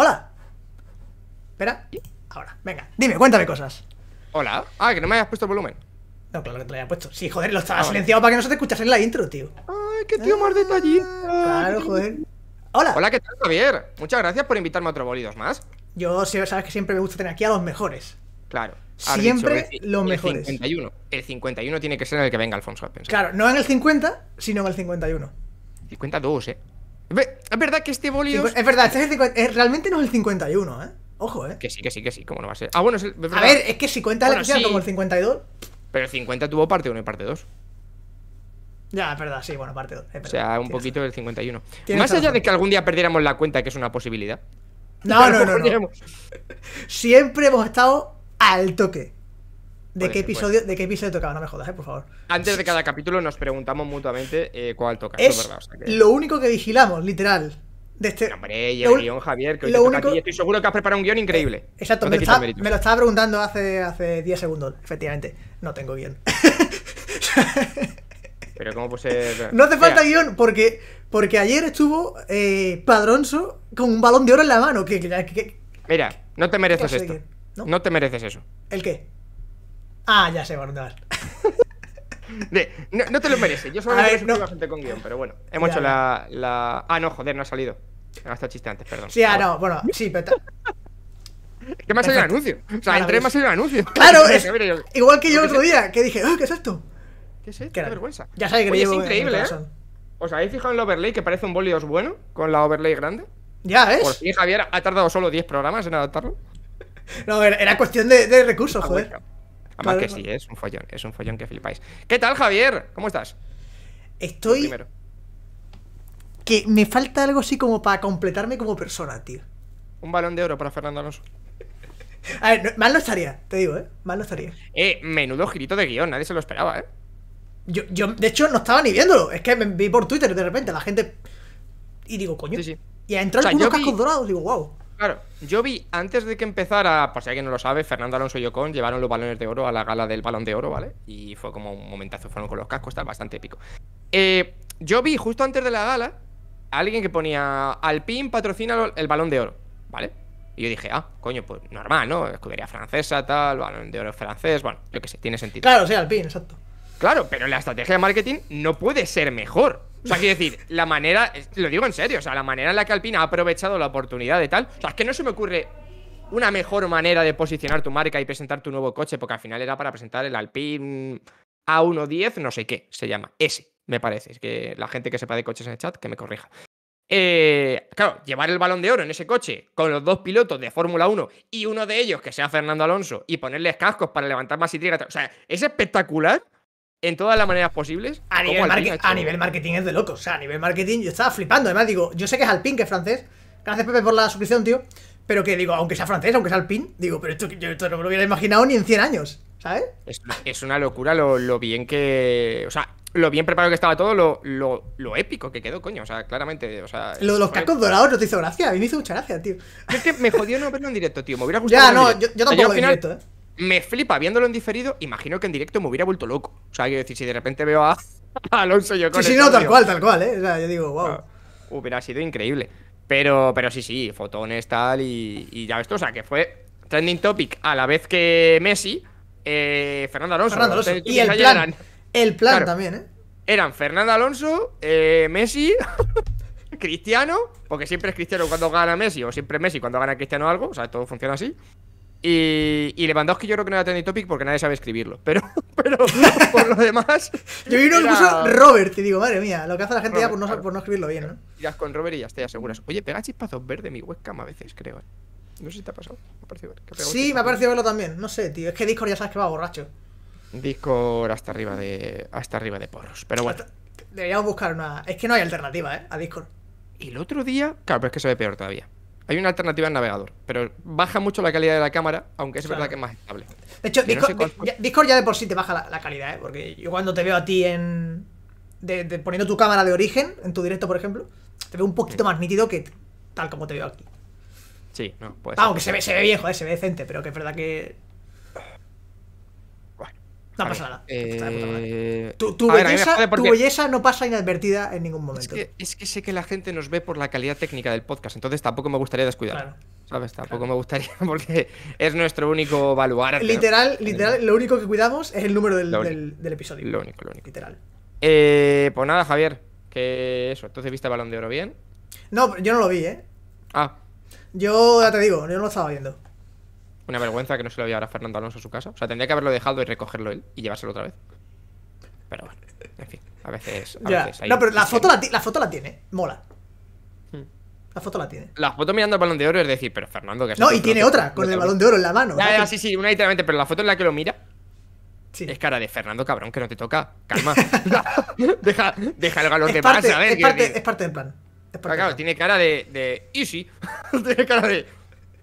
Hola. Espera. Ahora, venga, dime, cuéntame cosas. Hola. Ah, que no me hayas puesto el volumen. No, claro que te lo hayas puesto. Sí, joder, lo estaba ah, silenciado para que no se te escuchase en la intro, tío. Ay, qué tío más detallito. Claro, joder. Hola. Hola, ¿qué tal, Javier? Muchas gracias por invitarme a otro bolidos más. Yo, sabes que siempre me gusta tener aquí a los mejores. Claro. Siempre dicho, los el mejores. 51. El 51 tiene que ser en el que venga Alfonso a pensar. Claro, no en el 50, sino en el 51. 52, eh. Es verdad que este bolido. Es verdad, este es el realmente no es el 51, ¿eh? Ojo, ¿eh? Que sí, que sí, que sí, cómo no va a ser. Ah, bueno, es el... A ver, es que si cuentas la sí. como el 52. Pero el 50 tuvo parte 1 y parte 2. Ya, es verdad, sí, bueno, parte 2. O sea, un poquito del 51. Más allá de que algún día perdiéramos la cuenta, que es una posibilidad. no, no. no. Siempre hemos estado al toque. Pues ¿De qué, episodio, ¿De qué tocaba? No me jodas, eh, por favor. Antes de cada capítulo nos preguntamos mutuamente eh, cuál toca. lo único que vigilamos, literal. De este... Hombre, y guión, Javier, que hoy toca Estoy seguro que has preparado un guión increíble. Eh, exacto, me, lo estaba preguntando hace, hace 10 segundos. Efectivamente, no tengo guión. Pero cómo puede No hace falta guión, porque, porque ayer estuvo eh, Padronso con un balón de oro en la mano. Que, Mira, no te mereces esto. no te mereces eso. ¿El qué? Ah, ya sé por no, te lo mereces. Yo solo me merezco gente con guión, pero bueno. Hemos hecho la, Ah, no, joder, no ha salido. Ha estado chiste antes, perdón. Sí, ah, no, bueno, sí, pero. ¿Qué me ha salido el anuncio? O sea, entré y me ha salido el anuncio. Claro, es, igual que yo el otro día, que dije, ¡ah, qué es esto! ¿Qué es esto? Qué, vergüenza. Ya sabéis que es increíble, ¿eh? sea, habéis fijado en la overlay que parece un bolidos bueno? Con la overlay grande. Ya, ¿eh? Por Javier ha tardado solo 10 programas en adaptarlo. No, era, era cuestión de recursos, joder. Además que sí, es un follón, es un follón que flipáis. ¿Qué tal, Javier? ¿Cómo estás? Estoy... Que me falta algo así como para completarme como persona, tío. Un balón de oro para Fernando Alonso. A ver, mal no estaría, te digo, ¿eh? Mal lo estaría. Eh, menudo girito de guión, nadie se lo esperaba, ¿eh? Yo, yo de hecho, no estaba ni viéndolo. Es que me vi por Twitter de repente, la gente. Y digo, coño. Sí, Y a entrar o cascos dorados, digo, wow. Claro, yo vi antes de que empezara, por si alguien no lo sabe, Fernando Alonso y Ocon llevaron los balones de oro a la gala del balón de oro, ¿vale? Y fue como un momentazo, fueron con los cascos, está bastante épico. Eh, yo vi justo antes de la gala a alguien que ponía Alpine patrocina el balón de oro, ¿vale? Y yo dije, ah, coño, pues normal, ¿no? Escudería francesa, tal, balón de oro francés, bueno, yo qué sé, tiene sentido. Claro, sí, Alpine, exacto. Claro, pero la estrategia de marketing no puede ser mejor. O sea, quiero decir, la manera, lo digo en serio, o sea, la manera en la que Alpina ha aprovechado la oportunidad de tal. O sea, es que no se me ocurre una mejor manera de posicionar tu marca y presentar tu nuevo coche, porque al final era para presentar el Alpine A110, no sé qué se llama. Ese, me parece. Es que la gente que sepa de coches en el chat, que me corrija. Eh, claro, llevar el balón de oro en ese coche con los dos pilotos de Fórmula 1 y uno de ellos que sea Fernando Alonso y ponerles cascos para levantar más intriga. O sea, es espectacular en todas las maneras posibles. A nivel, a nivel marketing es de locos. O sea, a nivel marketing yo estaba flipando. Además, digo, yo sé que es Alpin, que es francés. Gracias, Pepe, por la suscripción, tío. Pero que digo, aunque sea francés, aunque sea Alpin, digo, pero esto, yo esto no me lo hubiera imaginado ni en 100 años, ¿sabes? Es, una locura lo, lo, bien que. O sea, lo bien preparado que estaba todo, lo, lo, lo épico que quedó, coño. O sea, claramente. O sea, lo, los cascos dorados no te hizo gracia. A mí me hizo mucha gracia, tío. Es que me jodió no verlo en directo, tío. Me hubiera gustado. Ya, no, yo, tampoco lo directo, ¿eh? me flipa viéndolo en diferido. Imagino que en directo me hubiera vuelto loco. O sea, quiero decir, si de repente veo a, Alonso yo con Sí, sí, no, tal cual, tal cual, ¿eh? O sea, yo digo, wow. Ah, hubiera sido increíble. Pero, pero sí, sí, fotones, tal, y, ya esto, O sea, que fue trending topic a la vez que Messi, eh, Fernando Alonso. y el plan, el plan también, ¿eh? Eran Fernando Alonso, eh, Messi, Cristiano, porque siempre es Cristiano cuando gana Messi, o siempre Messi cuando gana Cristiano algo, o sea, todo funciona así. Y, y que yo creo que no era trending topic porque nadie sabe escribirlo. Pero, pero por lo demás. yo vi uno que puso Robert y digo, madre mía, lo que hace la gente ya por no, por no, escribirlo bien, ¿no? Irás con Robert y ya te aseguras. Oye, pega chispazos verde mi webcam a veces, creo. ¿eh? No sé si te ha pasado. Me ha parecido ver, sí, me ha parecido verlo también. No sé, tío. Es que Discord ya sabes que va borracho. Discord hasta arriba de. hasta arriba de poros, Pero bueno. deberíamos buscar una. Es que no hay alternativa, eh, a Discord. Y el otro día. Claro, pero es que se ve peor todavía. Hay una alternativa al navegador, pero baja mucho la calidad de la cámara, aunque es verdad que es más estable. De hecho, Discord, ya de por sí te baja la, calidad, ¿eh? porque yo cuando te veo a ti en poniendo tu cámara de origen, en tu directo, por ejemplo, te veo un poquito más nítido que tal como te veo aquí. Sí, no, pues. aunque se ve, se ve viejo, se ve decente, pero que es verdad que no pasa nada. Eh, tu, belleza, no pasa inadvertida en ningún momento. Es que, sé que la gente nos ve por la calidad técnica del podcast, entonces tampoco me gustaría descuidar. Claro. ¿Sabes? Tampoco me gustaría porque es nuestro único baluarte. Literal, literal, lo único que cuidamos es el número del, episodio. Lo único, lo único. Literal. Eh, pues nada, Javier, que eso. Entonces viste el balón de oro bien. No, yo no lo vi, ¿eh? Ah. Yo ya te digo, yo no lo estaba viendo. Una vergüenza que no se lo llevara Fernando Alonso a su casa. O sea, tendría que haberlo dejado y recogerlo él y llevárselo otra vez. Pero bueno, en fin, a veces. A veces no, pero la foto la, la foto la tiene, mola. Hmm. La foto la tiene. La foto mirando el balón de oro es decir, pero Fernando, que No, y tiene otra, con el, balón de oro en la mano. sí, sí, una literalmente, pero la foto en la que lo mira. Sí. Es cara de Fernando, cabrón, que no te toca. Calma. deja, deja, el galón de parte, a ver. Es parte, es parte del plan. Es claro, tiene cara de, de easy. tiene cara de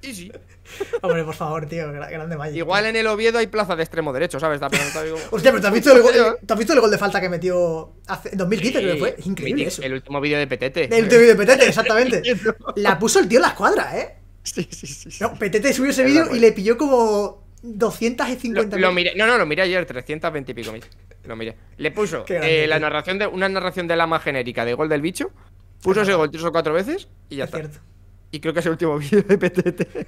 easy. Hombre, por favor, tío, grande Magic. Igual en el Oviedo hay plaza de extremo derecho, ¿sabes? Hostia, pero ¿te has, visto el gol, ¿te has visto el gol de falta que metió hace, en 2015? que fue. increíble eso. El último vídeo de Petete. El último vídeo de Petete, exactamente. la puso el tío en la escuadra, ¿eh? Sí, sí, sí. No, Petete subió ese vídeo y le pilló como 250 lo, No, no, lo miré ayer, 320 y pico mil. Lo miré. Le puso eh, la narración de, una narración de lama genérica de gol del bicho. Puso ese gol tres o cuatro veces y ya está. Y creo que es el último vídeo de Petete.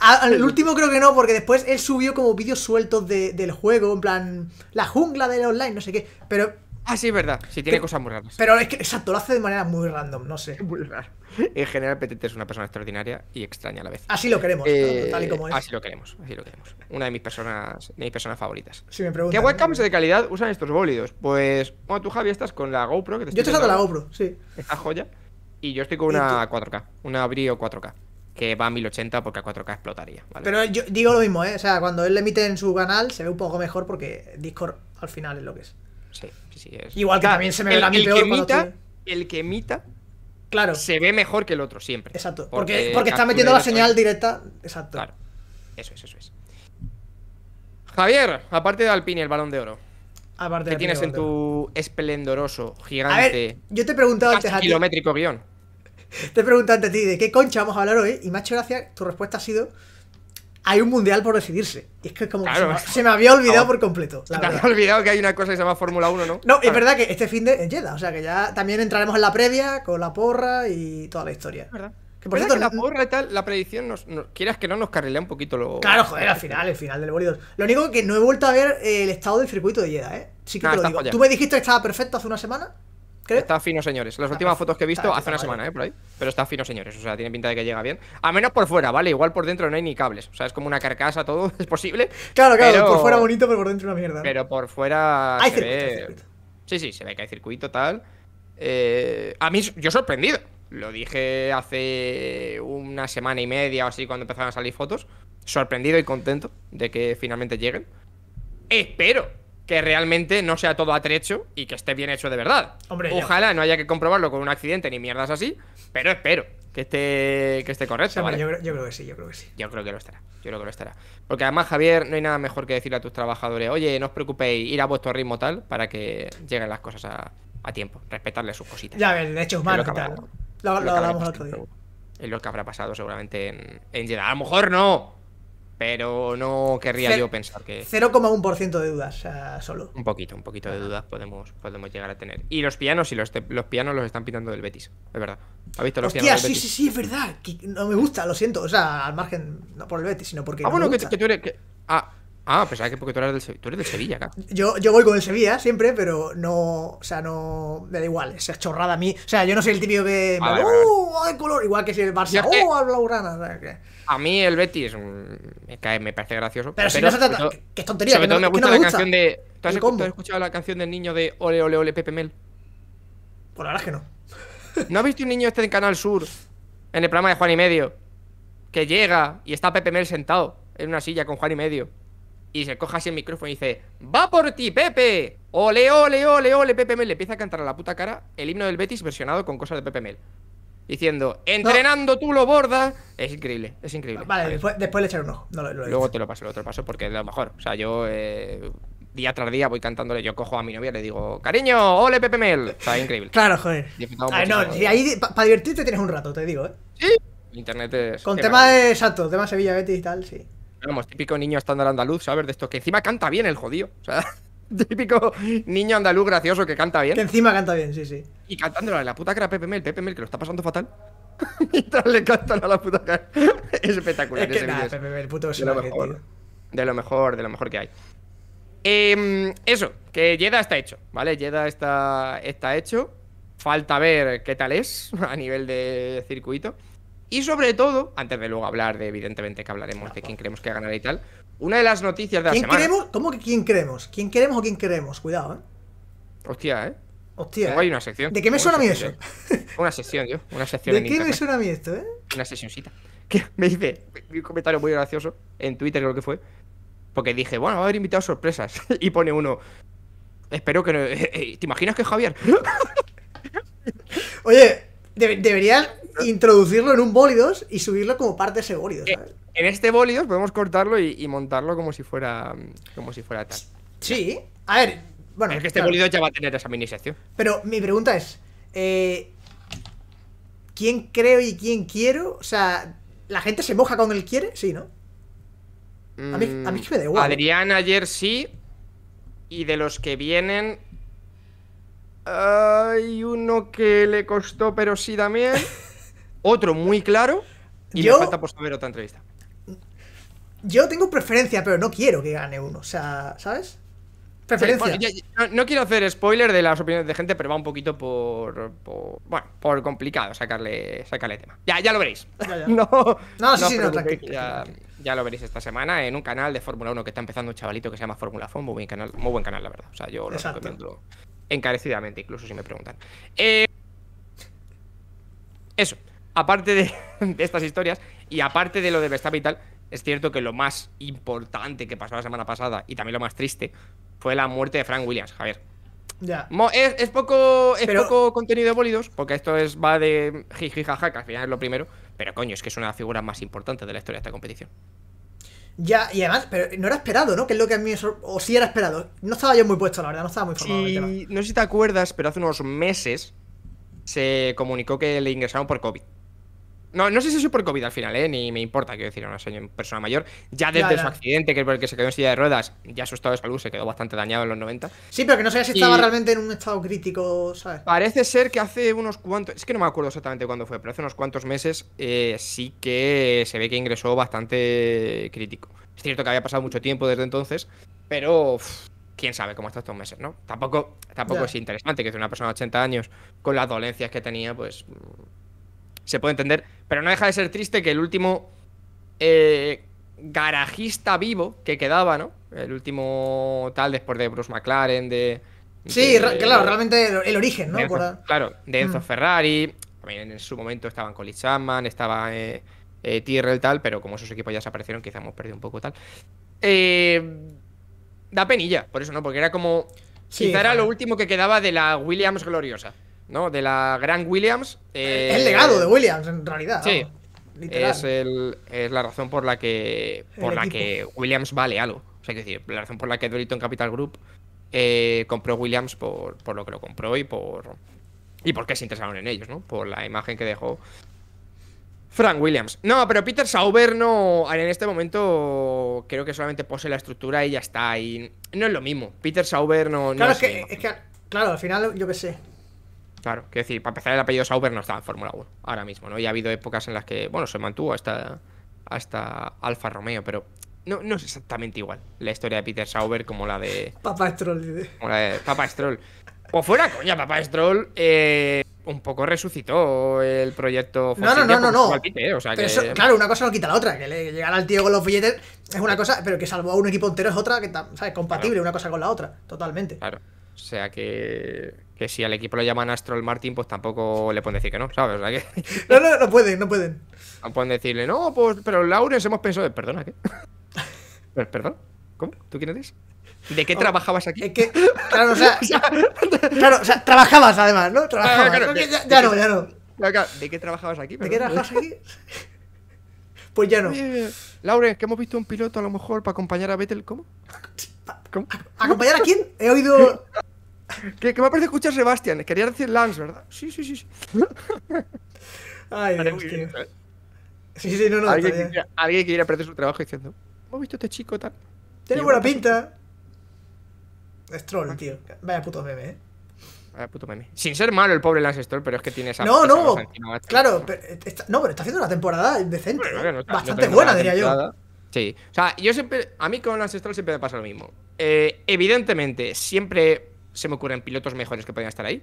Ah, el último creo que no, porque después él subió como vídeos sueltos de, del juego, en plan, la jungla del online, no sé qué. Pero Ah, sí, es verdad. Sí, tiene cosas muy raras. Pero es que, exacto, lo hace de manera muy random, no sé. Muy raro. En general, Petete es una persona extraordinaria y extraña a la vez. Así lo queremos, eh, tal y como es. Así lo queremos, así lo queremos. Una de mis personas, de mis personas favoritas. Si me preguntan. ¿Qué webcams de calidad usan estos bólidos? Pues, bueno, tú, Javi, estás con la GoPro. Que te Yo estoy la GoPro, sí. Esta joya. Y yo estoy con una 4K, una Brio 4K, que va a 1080 porque a 4K explotaría. Pero yo digo lo mismo, ¿eh? O sea, cuando él le emite en su canal se ve un poco mejor porque Discord al final es lo que es. Sí, sí, Igual que también se me el, ve el que emita, El que emita claro. se ve mejor que el otro siempre. Exacto, porque, porque, está metiendo la señal directa. Exacto. Claro, eso es, eso es. Javier, aparte de Alpine, el balón de oro. Aparte ¿Qué tienes en tu esplendoroso, gigante, yo te he antes kilométrico guión? Te preguntan ante ti de qué concha vamos a hablar hoy y me ha gracia, tu respuesta ha sido hay un mundial por decidirse. Y es que es como que se, me, había olvidado por completo. se me había olvidado que hay una cosa que se llama Fórmula 1, ¿no? No, es verdad que este fin de es Jeddah, o sea que ya también entraremos en la previa con la porra y toda la historia. ¿Verdad? por cierto, la porra y tal, la predicción, nos, quieras que no, nos carrilea un poquito lo. Claro, joder, al final, el final del Bolidos. Lo único que no he vuelto a ver el estado del circuito de Jeddah, ¿eh? Sí que te lo digo. Tú me dijiste que estaba perfecto hace una semana. Está fino, señores. Las últimas fotos que he visto hace una semana, ¿eh? ¿eh? Por ahí. Pero está fino, señores. O sea, tiene pinta de que llega bien. A menos por fuera, ¿vale? Igual por dentro no hay ni cables. O sea, es como una carcasa, todo es posible. Claro, claro. Por fuera bonito, pero por dentro una mierda. Pero por fuera. Hay Sí, sí, se ve que hay circuito, tal. Eh, a mí, yo sorprendido. Lo dije hace una semana y media o así cuando empezaron a salir fotos. Sorprendido y contento de que finalmente lleguen. Espero que realmente no sea todo atrecho y que esté bien hecho de verdad. Ojalá no haya que comprobarlo con un accidente ni mierdas así, pero espero que esté, que esté correcto. yo, creo que sí, yo creo que sí. Yo creo que lo estará, yo creo que lo estará. Porque además, Javier, no hay nada mejor que decir a tus trabajadores, oye, no os preocupéis, ir a vuestro ritmo tal para que lleguen las cosas a, tiempo, respetarle sus cositas. Ya, ver, hecho malo y tal. Lo, hablamos otro día. Es lo que habrá pasado seguramente en, en A lo mejor no, pero no querría yo pensar que... 0,1% de dudas solo. Un poquito, un poquito de dudas podemos, podemos llegar a tener. Y los pianos, los, pianos los están pintando del Betis, es verdad. ¿Has visto los pianos del sí, sí, sí, es verdad. no me gusta, lo siento. O sea, al margen, no por el Betis, sino porque... Ah, bueno, Que, tú eres... Ah, Ah, pensaba que porque tú eres del, Sevilla, tú eres del Sevilla, Yo, yo voy con el Sevilla siempre, pero no. O sea, no. Me da igual, esa chorrada a mí. O sea, yo no soy el típico que. ¡Uh! color! Igual que si el Barça. ¡Oh, habla Blaugrana! A mí el Betis me, cae, me parece gracioso. Pero, si no se trata. ¡Qué tontería! que me gusta, la canción de. ¿Tú has, escuchado, la canción del niño de Ole, Ole, Ole, Pepe Mel? Pues la verdad es que no. ¿No has visto un niño este en Canal Sur, en el programa de Juan y Medio, que llega y está Pepe Mel sentado en una silla con Juan y Medio? y se coja así el micrófono y dice ¡Va por ti, Pepe! ¡Ole, ole, ole, ole, Pepe Mel! Le empieza a cantar a la puta cara el himno del Betis versionado con cosas de Pepe Mel. Diciendo, entrenando tú lo borda Es increíble, es increíble. Vale, Después, le echaré un ojo. Luego te lo paso, lo otro paso, porque es lo mejor. O sea, yo eh, día tras día voy cantándole. Yo cojo a mi novia y le digo, cariño, ole Pepe Mel. O increíble. claro, joder. Ah, para divertirte tienes un rato, te digo, ¿eh? Sí. Internet es. Con tema de. Exacto, tema Sevilla Betis y tal, sí. Vamos, típico niño estándar andaluz, ¿sabes? De esto que encima canta bien el jodido. O sea, típico niño andaluz gracioso que canta bien. Que encima canta bien, sí, sí. Y cantándolo a la puta cara Pepe Mel, Pepe Mel que lo está pasando fatal. Mientras le cantan a la puta cara. Es espectacular. Es que ese nada, Pepe Mel, puto de lo, mejor, de lo mejor, de lo mejor que hay. Em, eso, que Yeda está hecho, ¿vale? Yeda está, está hecho. Falta ver qué tal es a nivel de circuito. Y sobre todo, antes de luego hablar de, evidentemente, que hablaremos de quién creemos que ganará y tal, una de las noticias de la ¿Quién Queremos? ¿Cómo que quién creemos? ¿Quién queremos o quién queremos? Cuidado, eh. Hostia, eh. Hostia. Hay ¿eh? una sección. ¿De qué me suena a mí eso? Una sección, yo. Una sección. ¿De qué me suena a mí esto, eh? Una sesioncita. Que me dice un comentario muy gracioso en Twitter, creo que fue. Porque dije, bueno, va a haber invitado sorpresas. y pone uno. Espero que no. ¿Te imaginas que es Javier? Oye, deberían introducirlo en un bólidos y subirlo como parte de ese eh, En este bólidos podemos cortarlo y, montarlo como si fuera mm, como si fuera tal. Sí, a ver, bueno. Es que este ya va a tener esa mini sección. Pero mi pregunta es, eh, ¿quién creo y quién quiero? O sea, ¿la gente se moja con el quiere? Sí, ¿no? A mí, me da mm, igual. ¿eh? Adrián ayer sí. Y de los que vienen, hay uno que le costó, pero sí también. otro muy claro y me falta por saber otra entrevista. Yo tengo preferencia, pero no quiero que gane uno, o sea, ¿sabes? Preferencia. no, quiero hacer spoiler de las opiniones de gente, pero va un poquito por, bueno, por complicado sacarle, sacarle tema. Ya, ya lo veréis. no, no, sí, no, ya, lo veréis esta semana en un canal de Fórmula 1 que está empezando un chavalito que se llama Fórmula Fon muy buen canal, muy buen canal la verdad. O sea, yo lo recomiendo encarecidamente, incluso si me preguntan. Eh, eso aparte de, estas historias y aparte de lo de Vestapital y tal, es cierto que lo más importante que pasó la semana pasada y también lo más triste fue la muerte de Frank Williams, Javier. Ya. Es, poco, es poco contenido de bólidos, porque esto es, va de jiji jaja, que al final es lo primero, pero coño, es que es una figura más importante de la historia de esta competición. Ya, y además, pero no era esperado, ¿no? Que es lo que a mí O sí era esperado. No estaba yo muy puesto, la verdad, no estaba muy formado. No sé si te acuerdas, pero hace unos meses se comunicó que le ingresaron por COVID. No, sé si es por COVID al final, ¿eh? ni me importa, quiero decir, a una persona mayor. Ya desde su accidente, que es por el que se quedó en silla de ruedas, ya su estado de salud se quedó bastante dañado en los 90. Sí, pero que no sé si estaba realmente en un estado crítico, ¿sabes? Parece ser que hace unos cuantos, es que no me acuerdo exactamente cuándo fue, pero hace unos cuantos meses eh, sí que se ve que ingresó bastante crítico. Es cierto que había pasado mucho tiempo desde entonces, pero quién sabe cómo está estos meses, ¿no? Tampoco, tampoco es interesante que una persona de 80 años con las dolencias que tenía, pues se puede entender, pero no deja de ser triste que el último eh, garajista vivo que quedaba, ¿no? El último tal después de Bruce McLaren, de... Sí, claro, realmente el, origen, ¿no? Claro, de Enzo mm. Ferrari, también en su momento estaban Colin Chapman, estaba eh, eh, Tyrrell tal, pero como esos equipos ya desaparecieron aparecieron, quizá hemos perdido un poco tal. Eh, da penilla, por eso, ¿no? Porque era como... quizá era lo último que quedaba de la Williams gloriosa. ¿no? De la gran Williams. el eh, legado de Williams, en realidad. Sí. Es, la razón por la que por la que Williams vale algo. O sea, decir, la razón por la que en Capital Group eh, compró Williams por, lo que lo compró y por y por qué se interesaron en ellos, ¿no? Por la imagen que dejó Frank Williams. No, pero Peter Sauber no. En este momento creo que solamente posee la estructura y ya está. Y no es lo mismo. Peter Sauber no. Claro, es que. Claro, al final, yo qué sé. Claro, quiero decir, para empezar, el apellido Sauber no está en Fórmula 1 ahora mismo, ¿no? Y ha habido épocas en las que, bueno, se mantuvo hasta, hasta Alfa Romeo, pero no, es exactamente igual la historia de Peter Sauber como la de. Papá Stroll, Como la de Papá Stroll. O pues fuera coña, Papá Stroll. Eh, un poco resucitó el proyecto. Fórmula no, no, no, no. no. claro, una cosa no quita la otra. Que le llegar al tío con los billetes es una cosa, pero que salvó a un equipo entero es otra, que ¿sabes? compatible una cosa con la otra, totalmente. Claro. O sea que, si al equipo lo llaman el Martin, pues tampoco le pueden decir que no, ¿sabes? no, no, no pueden, no pueden. pueden decirle, no, pues, pero Laurens, hemos pensado, eh, perdona, ¿qué? ¿Perdón? ¿Cómo? ¿Tú quién eres? ¿De qué oh, trabajabas aquí? claro, o sea, claro, o sea, trabajabas además, ¿no? Trabajabas. ya, no, ya no. ¿De qué trabajabas aquí? ¿De qué trabajabas aquí? pues ya no. Laurens, que hemos visto un piloto a lo mejor para acompañar a Vettel, ¿cómo? ¿Acompañar a quién? He oído. ¿Qué, me parece escuchar Sebastián? Eh, quería decir Lance, ¿verdad? Sí, sí, sí. Ay, Sí, sí, no, no. Alguien, quiere alguien quiere perder su trabajo diciendo, ¿hemos visto este chico tal? Tiene buena pinta. Es ah. tío. Vaya puto meme, eh. Vaya puto meme. Sin ser malo el pobre Lance Stroll, pero es que tiene esa. No, no. Este claro, pero está, no, pero está haciendo una temporada decente. bastante buena, diría yo. Sí, o sea, yo siempre, a mí con la ancestral siempre me pasa lo mismo. Eh, evidentemente, siempre se me ocurren pilotos mejores que podrían estar ahí.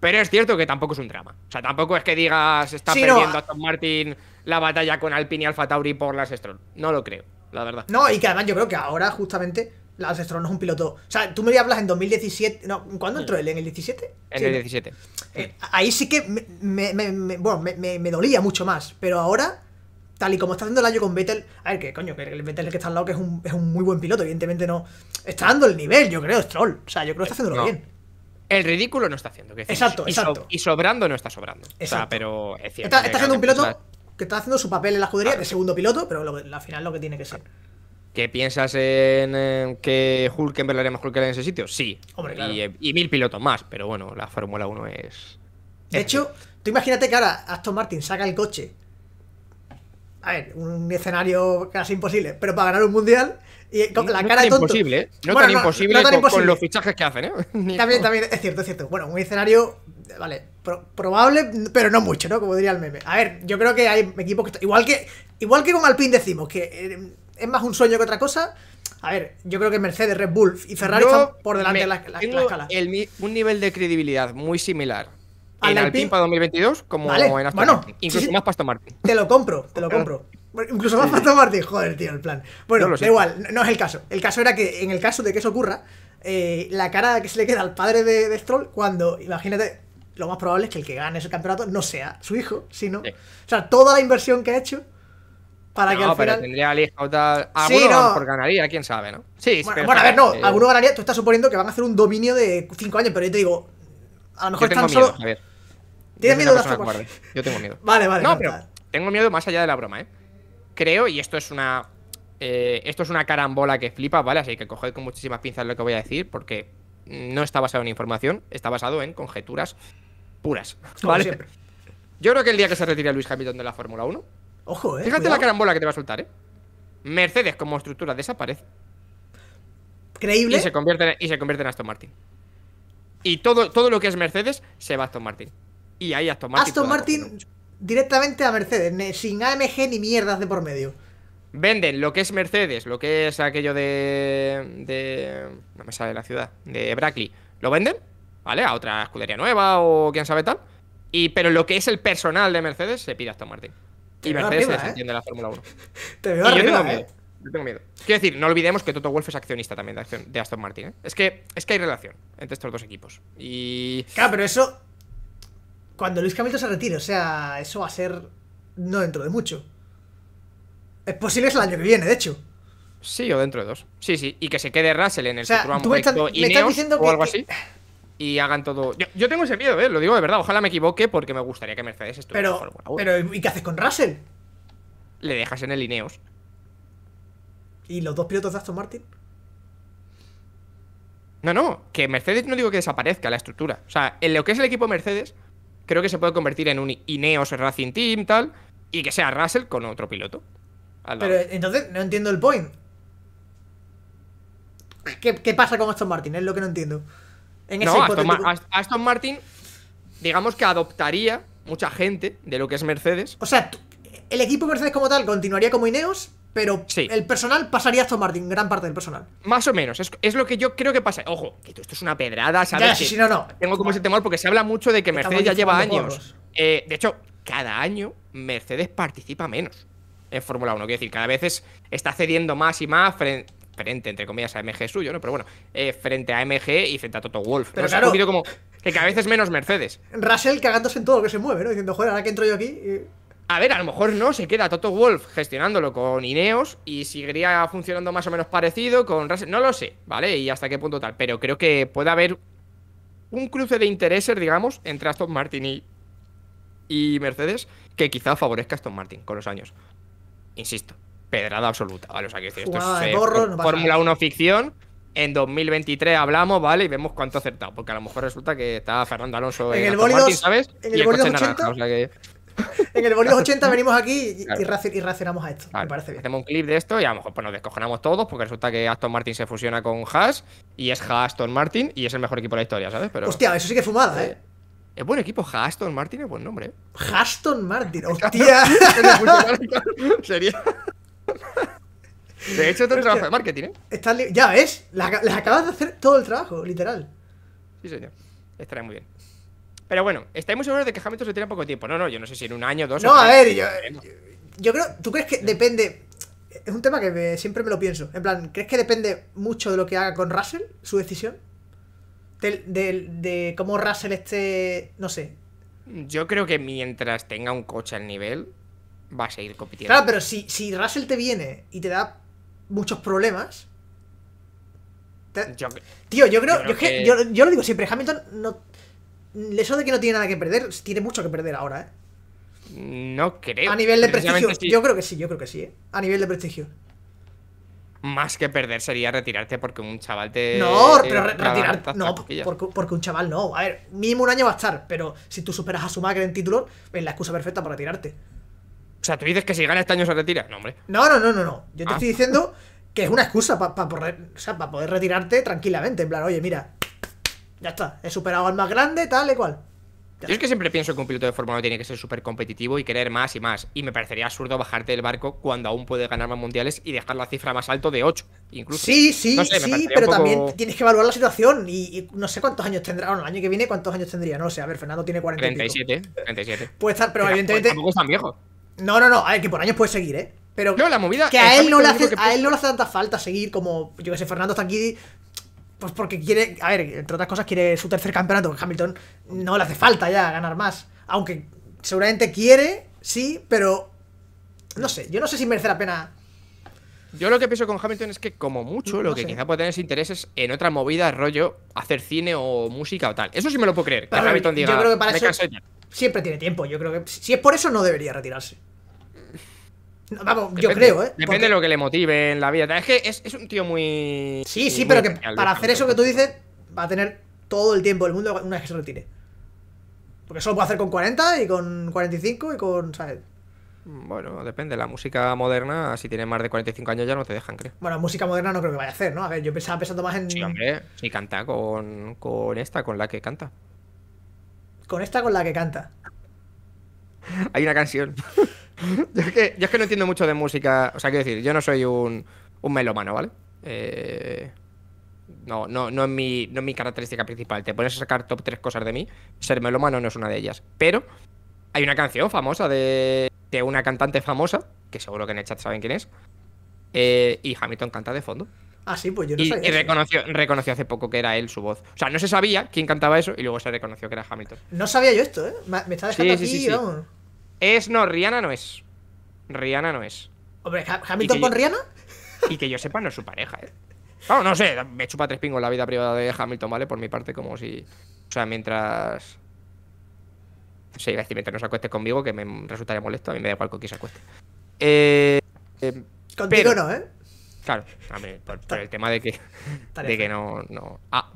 Pero es cierto que tampoco es un drama. O sea, tampoco es que digas está perdiendo a ah Tom Martin la batalla con Alpine y Alfa Tauri por la Ancestral No lo creo, la verdad. No, y que además yo creo que ahora justamente la Ancestral no es un piloto. O sea, tú me hablas en 2017. No, ¿cuándo entró él? ¿En el 17? En el 17. Eh, ahí sí que me, bueno, me dolía mucho más. Pero ahora y como está haciendo el año con Vettel, a ver, que coño, que el Vettel que está al lado, que es un, muy buen piloto, evidentemente no. Está dando el nivel, yo creo, troll O sea, yo creo que está haciéndolo bien. El ridículo no está haciendo. exacto, exacto. Y, sobrando no está sobrando. O sea, pero es cierto. Está, haciendo un piloto que está haciendo su papel en la judería de segundo piloto, pero lo, al final lo que tiene que ser. ¿Qué piensas en que Hulkenberg haría mejor que él en ese sitio? Sí. Hombre, claro. y, y, mil pilotos más, pero bueno, la Fórmula 1 es. De hecho, tú imagínate que ahora Aston Martin saca el coche a ver, un escenario casi imposible, pero para ganar un mundial y con la cara Imposible, no, tan imposible con, los fichajes que hacen, ¿eh? también, también, es cierto, es cierto. Bueno, un escenario, vale, probable, pero no mucho, ¿no? Como diría el meme. A ver, yo creo que hay equipos que. Igual que, igual que con Alpine decimos, que eh, es más un sueño que otra cosa. A ver, yo creo que Mercedes, Red Bull y Ferrari están por delante de las escalas. un nivel de credibilidad muy similar en Alpine para 2022 como en Aston bueno, Incluso más Aston Martin. Te lo compro, te lo compro. Incluso más Aston Martin, joder, tío, el plan. Bueno, da igual, no es el caso. El caso era que en el caso de que eso ocurra, eh, la cara que se le queda al padre de, Stroll cuando, imagínate, lo más probable es que el que gane ese campeonato no sea su hijo, sino... O sea, toda la inversión que ha hecho para que al pero final... tendría al hijo tal... Alguno sí, no. por ganaría, quién sabe, ¿no? Sí, bueno, bueno a ver, no, alguno ganaría, tú estás suponiendo que van a hacer un dominio de 5 años, pero yo te digo, a lo mejor miedo, solo... ¿Tienes miedo de Yo tengo miedo. vale, vale. No, pero tengo miedo más allá de la broma, ¿eh? Creo, y esto es una. Eh, esto es una carambola que flipa, ¿vale? Así que coged con muchísimas pinzas lo que voy a decir, porque no está basado en información, está basado en conjeturas puras. ¿Vale? Yo creo que el día que se retire Luis Hamilton de la Fórmula 1. Ojo, eh. Fíjate la carambola que te va a soltar, eh. Mercedes como estructura desaparece. Creíble. Y se convierte y se convierte en Aston Martin. Y todo, todo lo que es Mercedes se va a Aston Martin. Y ahí Aston Martin. Aston Martin directamente a Mercedes, sin AMG ni mierdas de por medio. Venden lo que es Mercedes, lo que es aquello de. de. no me sabe la ciudad, de Brackley. Lo venden, ¿vale? A otra escudería nueva o quién sabe tal. Y, pero lo que es el personal de Mercedes se pide a Aston Martin. y Mercedes se ¿eh? la Fórmula 1. Te veo ¿eh? tengo miedo. Quiero decir, no olvidemos que Toto Wolf es accionista también de, Aston Martin. ¿eh? Es, que, es que hay relación entre estos dos equipos. Y. Claro, pero eso. Cuando Luis Hamilton se retire, o sea, eso va a ser. No dentro de mucho. Es posible es el año que viene, de hecho. Sí, o dentro de dos. Sí, sí. Y que se quede Russell en el o o algo así. Y hagan todo. Yo, tengo ese miedo, ¿eh? Lo digo de verdad. Ojalá me equivoque porque me gustaría que Mercedes estuviera pero, Pero, ¿y qué haces con Russell? Le dejas en el Ineos. ¿Y los dos pilotos de Aston Martin? No, no, que Mercedes no digo que desaparezca la estructura. O sea, en lo que es el equipo Mercedes, creo que se puede convertir en un Ineos Racing Team, tal, y que sea Russell con otro piloto. Pero entonces no entiendo el point. ¿Qué, pasa con Aston Martin? Es lo que no entiendo. En no, ese Aston, Martin, digamos que adoptaría mucha gente de lo que es Mercedes. O sea, el equipo Mercedes como tal continuaría como Ineos, pero el personal pasaría a Tom Martin, gran parte del personal. Más o menos, es, lo que yo creo que pasa. Ojo, que esto es una pedrada, ¿sabes? no, no. Tengo como ese temor porque se habla mucho de que Mercedes ya lleva años. Eh, de hecho, cada año Mercedes participa menos en Fórmula 1. Quiero decir, cada vez está cediendo más y más frente, entre comillas, a MG suyo, ¿no? Pero bueno, eh, frente a MG y frente a Toto Wolf. Pero claro. como que cada vez es menos Mercedes. Russell cagándose en todo lo que se mueve, ¿no? Diciendo, joder, ahora que entro yo aquí. Y... Eh, a ver, a lo mejor no, se queda Toto Wolf gestionándolo con Ineos y seguiría funcionando más o menos parecido con Russell. No lo sé, ¿vale? Y hasta qué punto tal. Pero creo que puede haber un cruce de intereses, digamos, entre Aston Martin y, Mercedes que quizá favorezca a Aston Martin con los años. Insisto, pedrada absoluta, ¿vale? O sea, que esto es eh, Fórmula 1 ficción. En 2023 hablamos, ¿vale? Y vemos cuánto ha acertado. Porque a lo mejor resulta que está Fernando Alonso en, el Aston ¿sabes? y el coche en el bolígrafo 80 venimos aquí y, a esto. parece bien. Hacemos un clip de esto y a lo mejor pues, nos descojonamos todos porque resulta que Aston Martin se fusiona con Haas y es Haaston Martin y es el mejor equipo de la historia, ¿sabes? Pero... Hostia, eso sí que es fumada, ¿eh? eh es buen equipo, Haaston Martin es buen nombre. ¿eh? Martin, hostia. Sería. De hecho, todo el trabajo de marketing, ¿eh? ya ves, les acabas de hacer todo el trabajo, literal. Sí, señor. Estará muy bien. Pero bueno, estáis muy seguros de que Hamilton se tiene poco tiempo. No, no, yo no sé si en un año, dos no, a ver, yo, yo, creo. ¿Tú crees que depende? Es un tema que siempre me lo pienso. En plan, ¿crees que depende mucho de lo que haga con Russell, su decisión? De, de, cómo Russell esté. No sé. Yo creo que mientras tenga un coche al nivel, va a seguir compitiendo. Claro, pero si, si Russell te viene y te da muchos problemas. tío, yo creo, yo, yo, lo digo siempre, Hamilton no Mm, eso de que no tiene nada que perder, tiene mucho que perder ahora, ¿eh? No creo. A nivel de prestigio, yo creo que sí, yo creo que sí, ¿eh? A nivel de prestigio. Más que perder sería retirarte porque un chaval te. No, pero retirarte. No, porque, un chaval no. A ver, mínimo un año va a estar, pero si tú superas a su madre en título, es la excusa perfecta para retirarte. O sea, tú dices que si gana este año se retira. No, hombre. No, no, no, no. no. Yo te ah. estoy diciendo que es una excusa para poder retirarte tranquilamente. En plan, oye, mira, ya está, he superado al más grande, tal y cual. Yo es que siempre pienso que un piloto de Fórmula 1 tiene que ser súper competitivo y querer más y más. Y me parecería absurdo bajarte del barco cuando aún puede ganar más mundiales y dejar la cifra más alto de 8, incluso. Sí, sí, sí, pero también tienes que evaluar la situación. Y, no sé cuántos años tendrá, bueno, el año que viene, cuántos años tendría. No sé, a ver, Fernando tiene 40 37, 37. Puede estar, pero, evidentemente. No, no, no, a ver, que por años puede seguir, ¿eh? Pero la movida, que a él, no le hace, a él no le hace tanta falta seguir como, yo que sé, Fernando está aquí pues porque quiere, a ver, entre otras cosas, quiere su tercer campeonato. Hamilton no le hace falta ya ganar más. Aunque seguramente quiere, sí, pero no sé, yo no sé si merece la pena. Yo lo que pienso con Hamilton es que, como mucho, lo que quizá puede tener es intereses en otra movida, rollo hacer cine o música o tal. Eso sí me lo puedo creer. Hamilton diga. Yo creo que para eso siempre tiene tiempo. Yo creo que si es por eso, no debería retirarse. Vamos, yo creo, ¿eh? Depende de lo que le motive en la vida. Es que es, un tío muy. Sí, sí, pero que para hacer eso que tú dices, va a tener todo el tiempo del mundo una vez que se retire. Porque eso lo puede hacer con 40 y con 45 y con. ¿Sabes? Bueno, depende. La música moderna, si tienes más de 45 años, ya no te dejan, creo. Bueno, música moderna no creo que vaya a hacer, ¿no? A ver, yo pensaba pensando más en. Sí, hombre. canta con, con esta, con la que canta. Con esta, con la que canta. Hay una canción. yo, es que, no entiendo mucho de música. O sea, quiero decir, yo no soy un, un melómano, ¿vale? Eh, no, no, no, es mi, no mi característica principal. Te pones a sacar top 3 cosas de mí. Ser melómano no es una de ellas. Pero hay una canción famosa de, una cantante famosa, que seguro que en el chat saben quién es. Eh, y Hamilton canta de fondo. Ah, sí, pues yo no y, sabía. Y reconoció, hace poco que era él su voz. O sea, no se sabía quién cantaba eso y luego se reconoció que era Hamilton. No sabía yo esto, ¿eh? Me está dejando aquí, vamos. Es, no, Rihanna no es. Rihanna no es. Hombre, ¿Hamilton con Rihanna? Y que yo sepa, no es su pareja, ¿eh? no, no sé, me chupa tres pingos la vida privada de Hamilton, ¿vale? Por mi parte, como si. O sea, mientras. Sí, iba a mientras no se acueste conmigo, que me resultaría molesto, a mí me da igual con se acueste. Eh, em, Contigo no, ¿eh? Claro, por, el tema de que, de que no. no ah,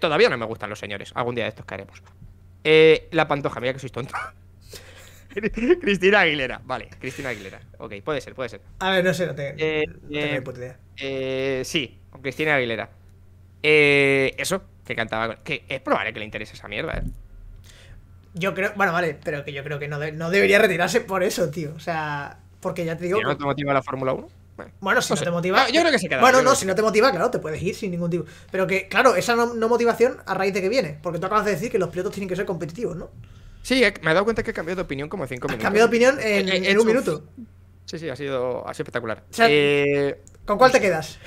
todavía no me gustan los señores. Algún día de estos caeremos. Eh, la pantoja, mira que sois tonto. Cristina Aguilera, vale, Cristina Aguilera. Ok, puede ser, puede ser. A ver, no sé, no tengo, eh, eh, idea. Eh, sí, Cristina Aguilera. Eh, eso, que cantaba. Que es probable que le interese esa mierda, eh. Yo creo, bueno, vale, pero que yo creo que no, debería retirarse por eso, tío. O sea, porque ya te digo. no te motiva la Fórmula 1? Bueno, si no, te motiva. yo creo que sí. queda. Bueno, no, si no te motiva, claro, te puedes ir sin ningún tipo. Pero que, claro, esa no, no motivación a raíz de que viene. Porque tú acabas de decir que los pilotos tienen que ser competitivos, ¿no? Sí, me he dado cuenta que he cambiado de opinión como cinco minutos. ¿Cambiado de opinión eh, en, eh, un minuto? Sí, sí, ha sido, espectacular. Eh, ¿Con cuál te quedas?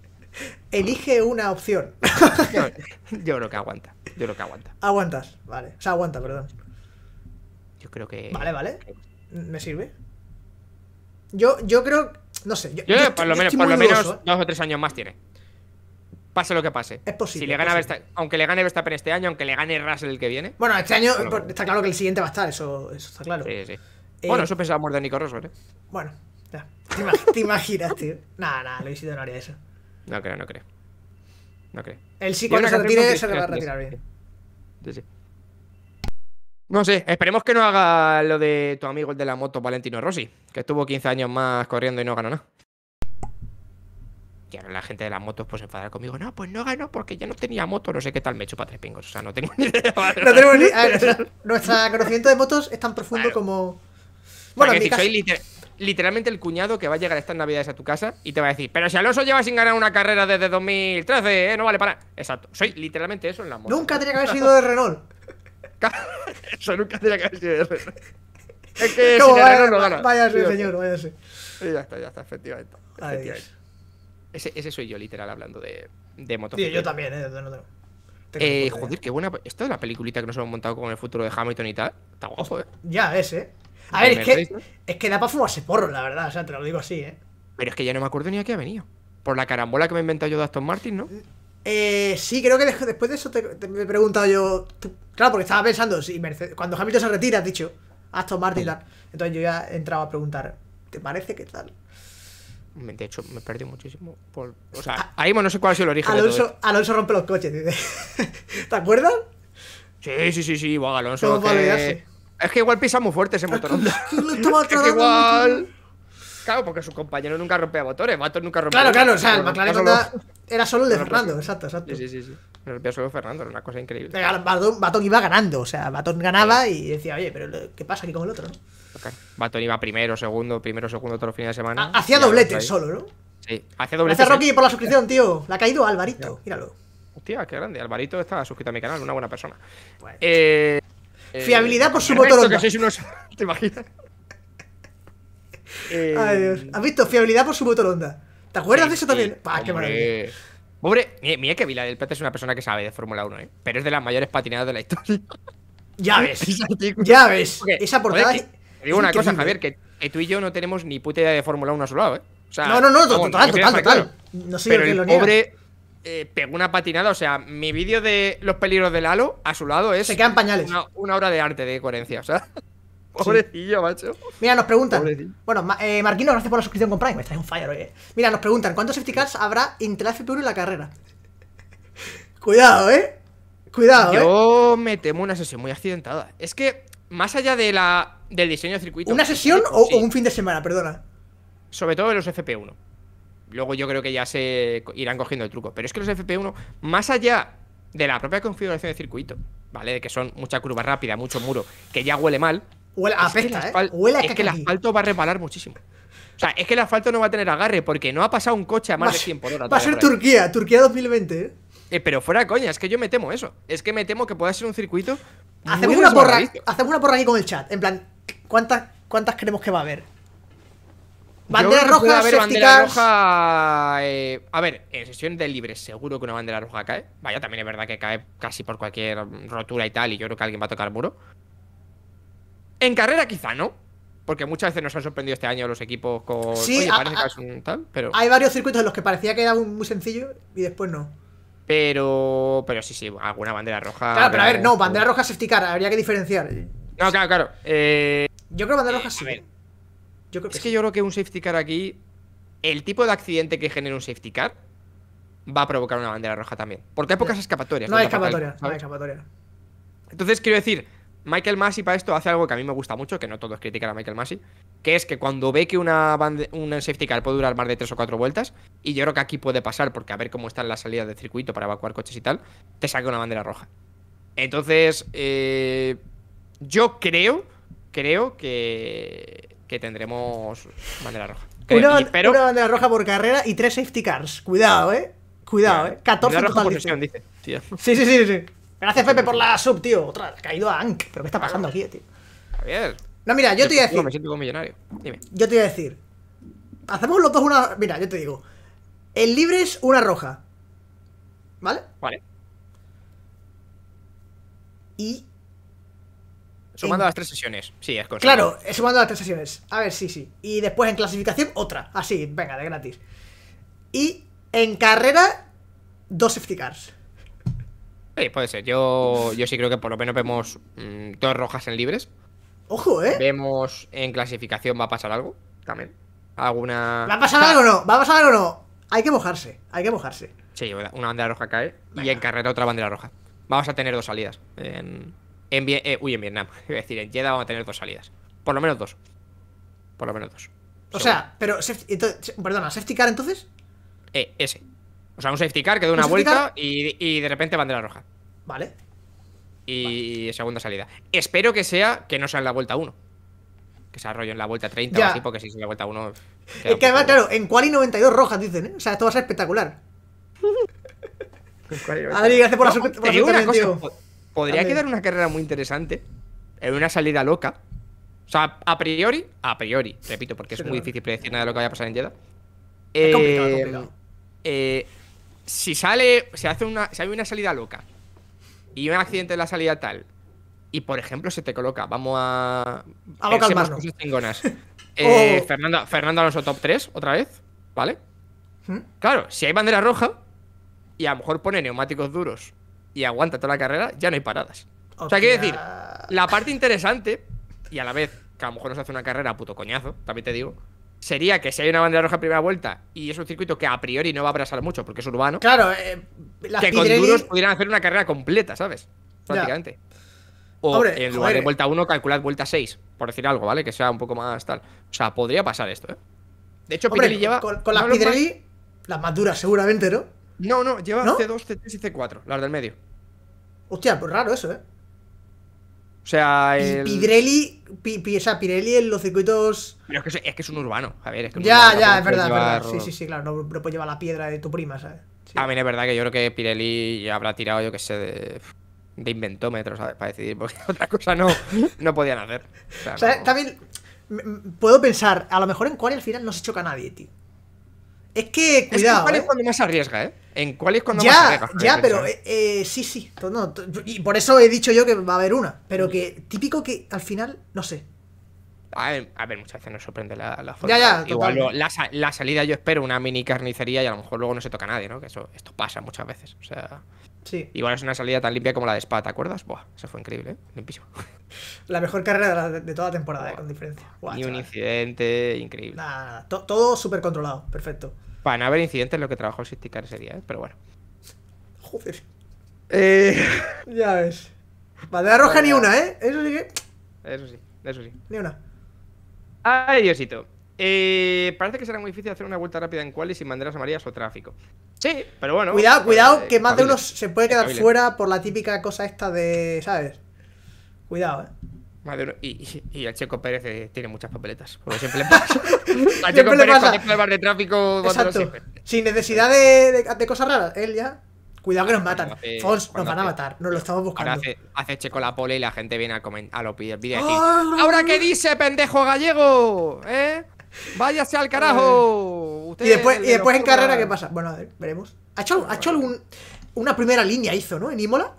Elige una opción. yo, creo que aguanta. Yo creo que aguanta. Aguantas, vale. O sea, aguanta, perdón. Yo creo que. Vale, vale. ¿Me sirve? Yo, yo creo. No sé. Yo, yo, yo por lo menos, por lo menos dos o tres años más tiene pase lo que pase. Es posible. le aunque le gane Verstappen este año, aunque le gane Russell el que viene. Bueno, este año pues, está claro que el siguiente va a estar, eso, eso está claro. Sí, sí. Eh, bueno, eso pensábamos de Nico Rosso, ¿eh? Bueno, ya. Te, imaginas, tío. Nada, nada, Luisito no haría eso. No creo, no creo. No creo. El sí, no se retire, se le va a retirar bien. Sí, sí. No sé, esperemos que no haga lo de tu amigo el de la moto, Valentino Rossi, que estuvo 15 años más corriendo y no ganó nada. Y ahora la gente de las motos pues enfadará conmigo. No, pues no ganó porque ya no tenía moto, no sé qué tal me he hecho para tres pingos. O sea, no tengo ni idea. no ni... Eh, nuestro conocimiento de motos es tan profundo como... Bueno, en soy literalmente el cuñado que va a llegar estas navidades a tu casa y te va a decir, pero si Alonso lleva sin ganar una carrera desde 2013, ¿eh? no vale para... Exacto, soy literalmente eso en la moto. Nunca tenía que haber sido de Renault. eso nunca tenía que haber sido de Renault. Es que si vaya, no gana. Váyase, señor, váyase. Y ya está, ya está, efectivamente. Adiós. efectivamente. Ese, soy yo, literal, hablando de, de motocicleta. Sí, yo también, ¿eh? eh, joder, qué buena. Esto de la peliculita que nos hemos montado con el futuro de Hamilton y tal. Está guapo, eh. Ya ese eh. A ver, es que, eh? es que da para fumarse porro, la verdad. O sea, te lo digo así, eh. Pero es que ya no me acuerdo ni a qué ha venido. Por la carambola que me he inventado yo de Aston Martin, ¿no? Eh, sí, creo que después de eso te, me he preguntado yo. claro, porque estaba pensando, si cuando Hamilton se retira, has dicho Aston Martin Entonces yo ya he entrado a preguntar, ¿te parece que tal? De hecho, me perdí muchísimo. Por, o sea, ah. ahí no sé cuál ha el origen. Alonso, de todo Alonso rompe los coches, dice. ¿Te acuerdas? Sí, sí, sí, sí, igual Alonso. Es que igual pisa muy fuerte ese motor. es que igual. Claro, porque su compañero nunca rompía motores, Matos nunca rompía Claro, claro, o sea, el McLaren era solo el de Fernando, exacto, exacto. Sí, sí, sí. Me rompía solo Fernando, era una cosa increíble. Batón, iba ganando, o sea, Batón ganaba y decía, oye, pero ¿qué pasa aquí con el otro? No? Baton iba primero, segundo, primero, segundo todos los fines de semana. Ah, hacía doblete solo, ¿no? Sí, hacía doblete. Gracias, Rocky, por la suscripción, tío. La ha caído Alvarito, míralo. Hostia, qué grande. Alvarito está suscrito a mi canal, una buena persona. Eh, eh, Fiabilidad por su motor. Que unos... ¿Te imaginas? Eh... Ay, Dios. ¿Has visto? Fiabilidad por su motoronda ¿Te acuerdas de eso también? Pa, qué maravilla! Pobre, mira que Vila del Pérez es una persona que sabe de Fórmula 1, ¿eh? Pero es de las mayores patinadas de la historia. Ya ves. ya ves. Esa portada digo una cosa, Javier, que, tú y yo no tenemos ni puta idea de Fórmula 1 a su lado, ¿eh? O sea, no, no, no, total, total, total, No sé Pero el pobre eh, pegó una patinada. O sea, mi vídeo de los peligros del halo a su lado es. Se quedan pañales. Una, obra de arte de coherencia, o sea. Pobrecillo, macho. Mira, nos preguntan. Bueno, eh, Marquino, gracias por la suscripción con Prime. Me trae un fire eh. Mira, nos preguntan: ¿cuántos safety cars habrá entre la fp y la carrera? Cuidado, eh. Cuidado, Yo eh. me temo una sesión muy accidentada. Es que, más allá de la del diseño de circuito. ¿Una sesión o, un fin de semana, perdona? Sobre todo en los FP1. Luego yo creo que ya se irán cogiendo el truco. Pero es que los FP1, más allá de la propia configuración de circuito, ¿vale? De que son mucha curva rápida, mucho muro, que ya huele mal. Huele a Huele Es que el ¿eh? asfalto va a reparar muchísimo. O sea, es que el asfalto no va a tener agarre porque no ha pasado un coche a más de 100 por hora. Va a ser Turquía, Turquía 2020, ¿eh? eh, pero fuera coña, es que yo me temo eso. Es que me temo que pueda ser un circuito. Hacemos, una porra, hacemos una porra aquí con el chat. En plan, ¿Cuántas, cuántas creemos que va a haber? Bandera roja, bandera roja. Eh, a ver, en sesión de libre seguro que una bandera roja cae. Vaya, también es verdad que cae casi por cualquier rotura y tal. Y yo creo que alguien va a tocar muro. En carrera, quizá no. Porque muchas veces nos han sorprendido este año los equipos con. Sí, Oye, parece pero. Hay varios circuitos en los que parecía que era muy sencillo y después no. Pero. Pero sí, sí, alguna bandera roja. Claro, pero a ver, no, bandera roja safety car, habría que diferenciar. No, claro, claro. Eh, yo creo que Bandera Roja sí. es que yo creo que un safety car aquí, el tipo de accidente que genera un safety car, va a provocar una bandera roja también. Porque hay pocas escapatorias. No hay escapatoria, no hay Entonces quiero decir, Michael Massey para esto hace algo que a mí me gusta mucho, que no todos critican a Michael Massey, que es que cuando ve que una un safety car puede durar más de 3 o 4 vueltas, y yo creo que aquí puede pasar, porque a ver cómo están las salidas del circuito para evacuar coches y tal, te saca una bandera roja. Entonces, eh, yo creo creo que, que tendremos bandera roja. una, bandera roja por carrera y tres safety cars. Cuidado, eh. Cuidado, eh. 14 rojas dice. Sí, sí, sí, Gracias, Pepe, por la sub, tío. Otra, caído a Ank. ¿Pero qué está pasando aquí, tío? Javier. No, mira, yo, te voy a decir. Dime. Yo te voy a decir. Hacemos los dos una. Mira, yo te digo. El libre es una roja. ¿Vale? Vale. Y Sumando las tres sesiones, sí, es Claro, eh, sumando las tres sesiones. A ver, sí, sí. Y después en clasificación, otra. Así, venga, de gratis. Y en carrera, dos safety cars. Sí, puede ser. Yo, yo sí creo que por lo menos vemos mm, dos rojas en libres. Ojo, ¿eh? Vemos en clasificación va a pasar algo también. Alguna. ¿Va a pasar algo o no? ¿Va a pasar algo o no? Hay que mojarse, hay que mojarse. Sí, una bandera roja cae y en carrera otra bandera roja. Vamos a tener dos salidas en, en, eh, uy, en Vietnam. Iba decir, en Jeddah vamos a tener dos salidas. Por lo menos dos. Por lo menos dos. O sea, pero. perdona, ¿safety car entonces? Eh, ese. O sea, un safety car que da una vuelta y, de repente bandera roja. Vale. Y segunda salida. Espero que sea que no sea en la vuelta 1. Que sea rollo en la vuelta 30 o así, porque si es en la vuelta 1. Es que además, claro, en Quali 92 rojas dicen, ¿eh? O sea, esto va a ser espectacular. Adri, gracias por la suerte. Tío podría quedar una carrera muy interesante. En una salida loca. O sea, a priori, a priori, repito, porque es muy difícil predecir nada de lo que vaya a pasar en Jeddah. Es eh, complicado, eh, si sale, se hace una, si hay una salida loca y un accidente en la salida tal, y por ejemplo se te coloca, vamos a. a eh, oh. Fernando, Fernando Alonso top 3, otra vez, ¿vale? ¿Mm? Claro, si hay bandera roja y a lo mejor pone neumáticos duros y aguanta toda la carrera, ya no hay paradas. O sea, quiero decir, la parte interesante, y a la vez que a lo mejor nos hace una carrera puto coñazo, también te digo, sería que si hay una bandera roja en primera vuelta y es un circuito que a priori no va a abrasar mucho porque es urbano, claro, eh, que con duros pudieran hacer una carrera completa, ¿sabes? Prácticamente. O en lugar de vuelta 1, calculad vuelta 6, por decir algo, ¿vale? Que sea un poco más tal. O sea, podría pasar esto, ¿eh? De hecho, lleva. Con, la las Pirelli, las más duras seguramente, ¿no? No, no, lleva c C2, C3 y C4, las del medio. Hostia, pues raro eso, ¿eh? O sea, el... Pirelli, o sea, Pirelli en los circuitos... Pero es que es, un urbano, a ver, es que Ya, urbano, ya, es verdad, es verdad. Sí, sí, sí, claro, no, no puedes llevar la piedra de tu prima, ¿sabes? Sí. mí es verdad que yo creo que Pirelli habrá tirado, yo que sé, de, de inventómetros, ¿sabes? Para decidir, porque otra cosa no, no podían hacer. O sea, también mm, puedo pensar, a lo mejor en cuál al final no se choca nadie, tío. Es que, cuidado. Es ¿Cuál es ¿eh? cuando más arriesga, eh? ¿En cuál es cuando más arriesga? Ya, pero eh, eh, sí, sí. y por eso he dicho yo que va a haber una. Pero que típico que al final, no sé. A ver, muchas veces nos sorprende la, la forma. Ya, ya, Igual la, la, salida, yo espero una mini carnicería y a lo mejor luego no se toca a nadie, ¿no? Que eso, esto pasa muchas veces. O sea. Sí. Igual es una salida tan limpia como la de Spa, ¿te acuerdas? Buah, eso fue increíble, ¿eh? Limpísimo. La mejor carrera de, toda la temporada, con diferencia. Ni un incidente, increíble. Nada, todo súper controlado, perfecto. Para no haber incidentes, lo que trabajó el Sisticar sería, ¿eh? pero bueno. Joder. Eh... Ya ves. Bandera roja ni una, ¿eh? Eso sí que. Eso sí, eso sí. Ni una. Ay, Diosito. Eh, parece que será muy difícil hacer una vuelta rápida en quali sin banderas amarillas o tráfico. Sí, pero bueno. Cuidado, cuidado, eh, que más de uno se puede quedar fuera por la típica cosa esta de. ¿Sabes? Cuidado, eh. Maduro y, el Checo Pérez eh, tiene muchas papeletas. Porque siempre pasa. Checo Pérez el de tráfico. Sin necesidad de, de, cosas raras. Él ya. Cuidado que nos matan. Fons, nos van a matar. Nos lo estamos buscando. Hace, Checo la pole y la gente viene a, comentar a lo pide ¡Ah! ¡Ahora qué dice, pendejo gallego! ¿Eh? ¡Váyase al carajo! y después, después en carrera, ¿qué pasa? Bueno, a ver, veremos. ¿Ha hecho, ha hecho una primera línea, hizo, ¿no? En Imola.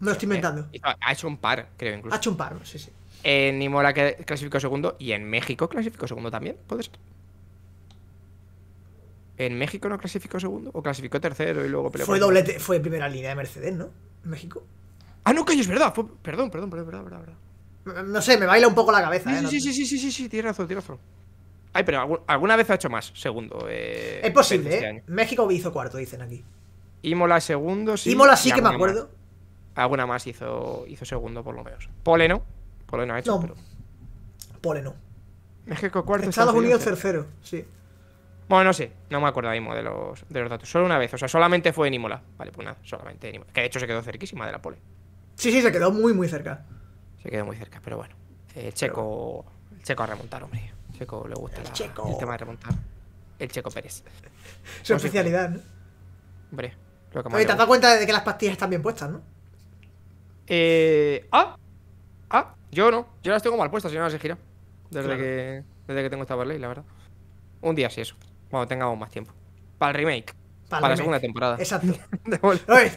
Me lo estoy eh, inventando. ha hecho un par, creo incluso. Ha hecho un par, sí, sí. En eh, Imola clasificó segundo y en México clasificó segundo también, ¿puede ser? ¿En México no clasificó segundo? ¿O clasificó tercero y luego peleó? Fue, doblete, fue primera línea de Mercedes, ¿no? En México. Ah, no, coño, es verdad. Perdón, perdón, perdón, perdón, perdón. No sé, me baila un poco la cabeza. Sí, ¿eh? sí, sí, sí, sí, sí, sí, tienes razón, razón. Ay, pero alguna vez ha hecho más, segundo. es posible, ¿eh? México hizo cuarto, dicen aquí. Imola segundo, sí. Imola sí que me acuerdo alguna más hizo, hizo segundo, por lo menos. Pole no. Pole no ha hecho, no. Pole no. México cuarto. Estados, Unidos, tercero. sí. Bueno, no sé, no me acuerdo mismo de los, de los datos. Solo una vez, o sea, solamente fue en Vale, pues nada, solamente en Que de hecho se quedó cerquísima de la pole. Sí, sí, se quedó muy, muy cerca. Se quedó muy cerca, pero bueno. El Checo, el Checo a remontar, hombre. El Checo le gusta el, checo. tema de remontar. El Checo Pérez. Su oficialidad, ¿no? Hombre, lo que Oye, te has dado cuenta de que las pastillas están bien puestas, ¿no? Eh, ah, ah, yo no. Yo las tengo mal puestas, si no las he Desde, que, desde que tengo esta Barley, la verdad. Un día sí, eso. Cuando tengamos más tiempo. Para el remake. Para, la segunda temporada. Exacto.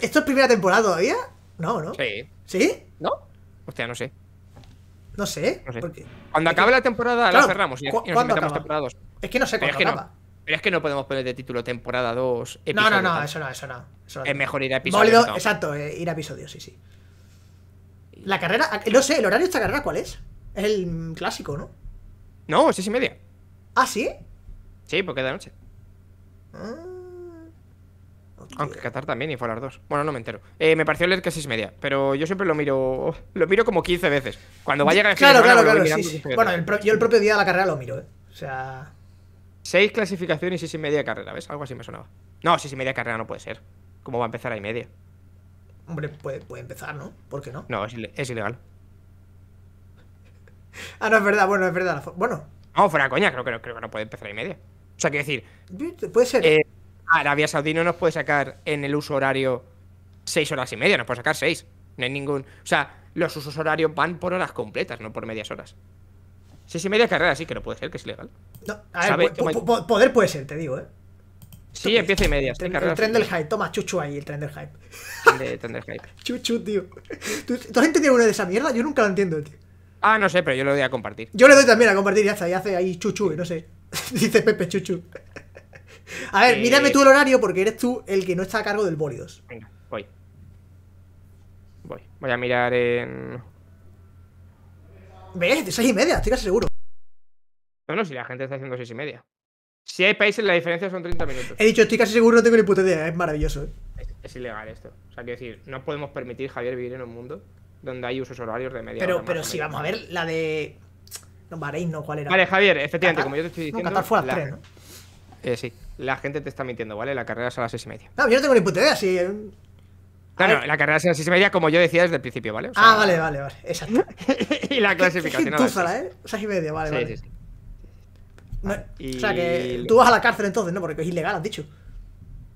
¿Esto es primera temporada todavía? No, ¿no? Sí. ¿Sí? ¿No? Hostia, no sé. No sé. Cuando acabe la temporada la cerramos y, temporada Es que no sé cuándo acaba. Pero es que no podemos poner de título temporada 2. No, no, no, eso no, eso no. es mejor ir a episodios. exacto, eh, ir a episodios, sí, sí. La carrera, no sé, el horario de esta carrera, ¿cuál es? Es el clásico, ¿no? No, seis y media. ¿Ah, sí? Sí, porque es de noche. Ah, Aunque Qatar también y fue a las dos. Bueno, no me entero. Eh, me pareció leer que es seis y media, pero yo siempre lo miro lo miro como 15 veces. Cuando vaya a llegar el Claro, claro, claro. Bueno, yo el propio día de la carrera lo miro, ¿eh? O sea. Seis clasificaciones y seis y media carrera, ¿ves? Algo así me sonaba. No, seis y media carrera no puede ser. ¿Cómo va a empezar a media? Hombre, puede, puede empezar, ¿no? ¿Por qué no? No, es, ilegal. ah, no, es verdad, bueno, es verdad. Bueno. vamos fuera coña, creo que, no, creo que no puede empezar y media. O sea, quiero decir. Puede ser. Eh, Arabia Saudí no nos puede sacar en el uso horario seis horas y media, nos puede sacar seis. No hay ningún. O sea, los usos horarios van por horas completas, no por medias horas. Seis y media carrera, sí que no puede ser, que es ilegal. poder puede ser, te digo, ¿eh? Sí, empieza y media. El, tren, el tren del hype. Toma, chuchu ahí, el tren del hype. El tren del hype. chuchu, tío. ¿Tú, la has entendido una de esa mierda? Yo nunca lo entiendo, tío. Ah, no sé, pero yo le doy a compartir. Yo le doy también a compartir y está. y hace ahí chuchu, y no sé. Dice Pepe chuchu. A ver, eh, mírame tú el horario porque eres tú el que no está a cargo del Bólidos. Venga, voy. Voy. Voy a mirar en. ¿Ves? De seis y media, estoy casi seguro. No, no, si la gente está haciendo seis y media. Si hay países, la diferencia son 30 minutos. He dicho, estoy casi seguro, no tengo ni puta idea. Es maravilloso, ¿eh? Es, ilegal esto. O sea, quiero decir, no podemos permitir, Javier, vivir en un mundo donde hay usos horarios de media Pero, pero si vamos a ver la de. No, Bahrein, no, ¿cuál era? Vale, Javier, efectivamente, como yo te estoy diciendo. No, Qatar fue a las 3, ¿no? Eh, sí, la gente te está mintiendo, ¿vale? La carrera es a las 6 y media. No, yo no tengo ni puta idea, si. Eh. Claro, la carrera es a las 6 y media, como yo decía desde el principio, ¿vale? ah, vale, vale, vale. Exacto. y la clasificación. Qué, qué, ¿eh? 6 y media, vale, vale. O sea que tú vas a la cárcel entonces, ¿no? Porque es ilegal, has dicho.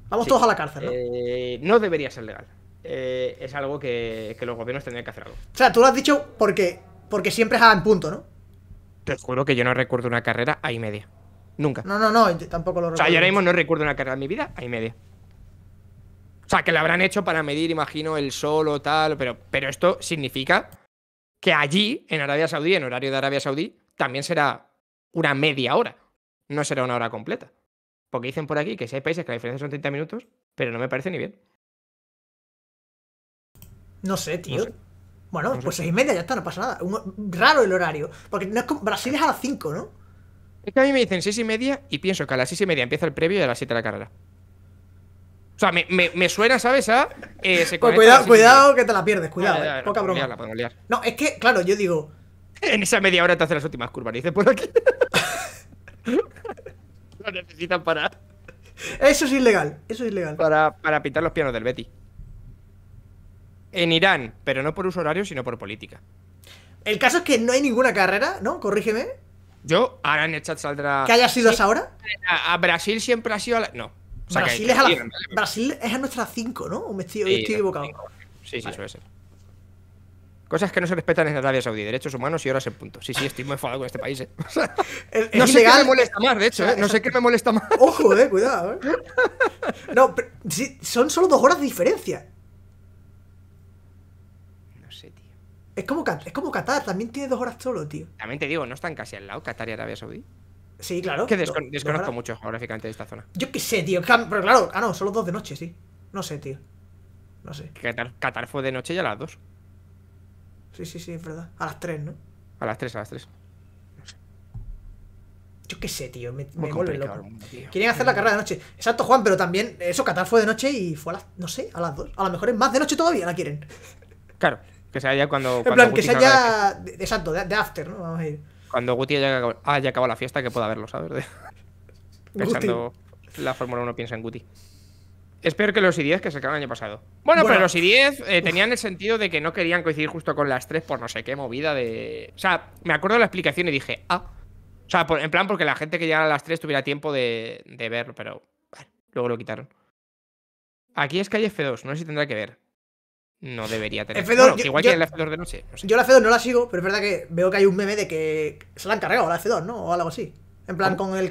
Vamos todos a la cárcel, ¿no? Eh, no debería ser legal. Eh, es algo que, los gobiernos tendrían que hacer algo. O sea, tú lo has dicho porque, porque siempre es en punto, ¿no? Te juro que yo no recuerdo una carrera a y media. Nunca. No, no, no, tampoco lo recuerdo. O sea, yo ahora mismo no recuerdo una carrera en mi vida a y media. O sea, que la habrán hecho para medir, imagino, el sol o tal, pero, pero esto significa que allí, en Arabia Saudí, en horario de Arabia Saudí, también será una media hora. No será una hora completa. Porque dicen por aquí que si hay países que la diferencia son 30 minutos, pero no me parece ni bien. No sé, tío. Bueno, pues seis y media ya está, no pasa nada. raro el horario. Porque no es Brasil es a las 5, ¿no? Es que a mí me dicen seis y media y pienso que a las seis y media empieza el previo y a las 7 la carrera. O sea, me, suena, ¿sabes? A, eh, pues cuidado, cuidado que te la pierdes, cuidado. Eh. poca broma. no, es que, claro, yo digo, en esa media hora te hace las últimas curvas. dice por aquí. Lo necesitan para. Eso es ilegal. Eso es ilegal. Para, pintar los pianos del Betty. En Irán, pero no por uso horario, sino por política. El caso es que no hay ninguna carrera, ¿no? Corrígeme. Yo, ahora en el chat saldrá. ¿Que haya sido hasta esa hora? A, Brasil siempre ha sido a la. No. Brasil, es a Brasil nuestra 5, ¿no? ¿O me estoy, equivocado? Sí, sí, suele ser. Cosas que no se respetan en Arabia Saudí, derechos humanos y horas en punto. Sí, sí, estoy muy enfadado con este país. ¿eh? no sé qué me molesta más, de hecho, eh, no sé qué me molesta más. Ojo, eh, cuidado. ¿eh? No, pero, son solo dos horas de diferencia. No sé, tío. Es como, es como Qatar, también tiene dos horas solo, tío. También te digo, ¿no están casi al lado Qatar y Arabia Saudí? Sí, claro. Que desconozco mucho geográficamente de esta zona. Yo qué sé, tío. Pero claro, ah, no, solo dos de noche, sí. No sé, tío. No sé. Qatar, Qatar fue de noche ya a las dos. Sí, sí, sí, es verdad. A las 3, ¿no? A las 3, a las 3. Yo qué sé, tío, me, me loco. Quieren hacer la carrera de noche. Exacto, Juan, pero también eso, Qatar fue de noche y fue a las, no sé, a las 2. A lo mejor es más de noche todavía la quieren. Claro, que sea ya cuando... En plan, que sea ya... De, exacto, de, after, ¿no? Vamos a ir. Cuando Guti haya, acabado, acabado la fiesta, que pueda verlo, ¿sabes? Pensando... La Fórmula 1 piensa en Guti. Es peor que los i10 que sacaron el año pasado. Bueno, pero los i10 eh, tenían el sentido de que no querían coincidir justo con las 3 por no sé qué movida de. O sea, me acuerdo de la explicación y dije, ah. O sea, en plan, porque la gente que llegara a las 3 tuviera tiempo de, de verlo, pero bueno, luego lo quitaron. Aquí es que hay F2, no sé si tendrá que ver. No debería tener. F2, igual que que la F2 de noche. No sé. Yo la F2 no la sigo, pero es verdad que veo que hay un meme de que se la han cargado la F2, ¿no? O algo así. En plan, con, el,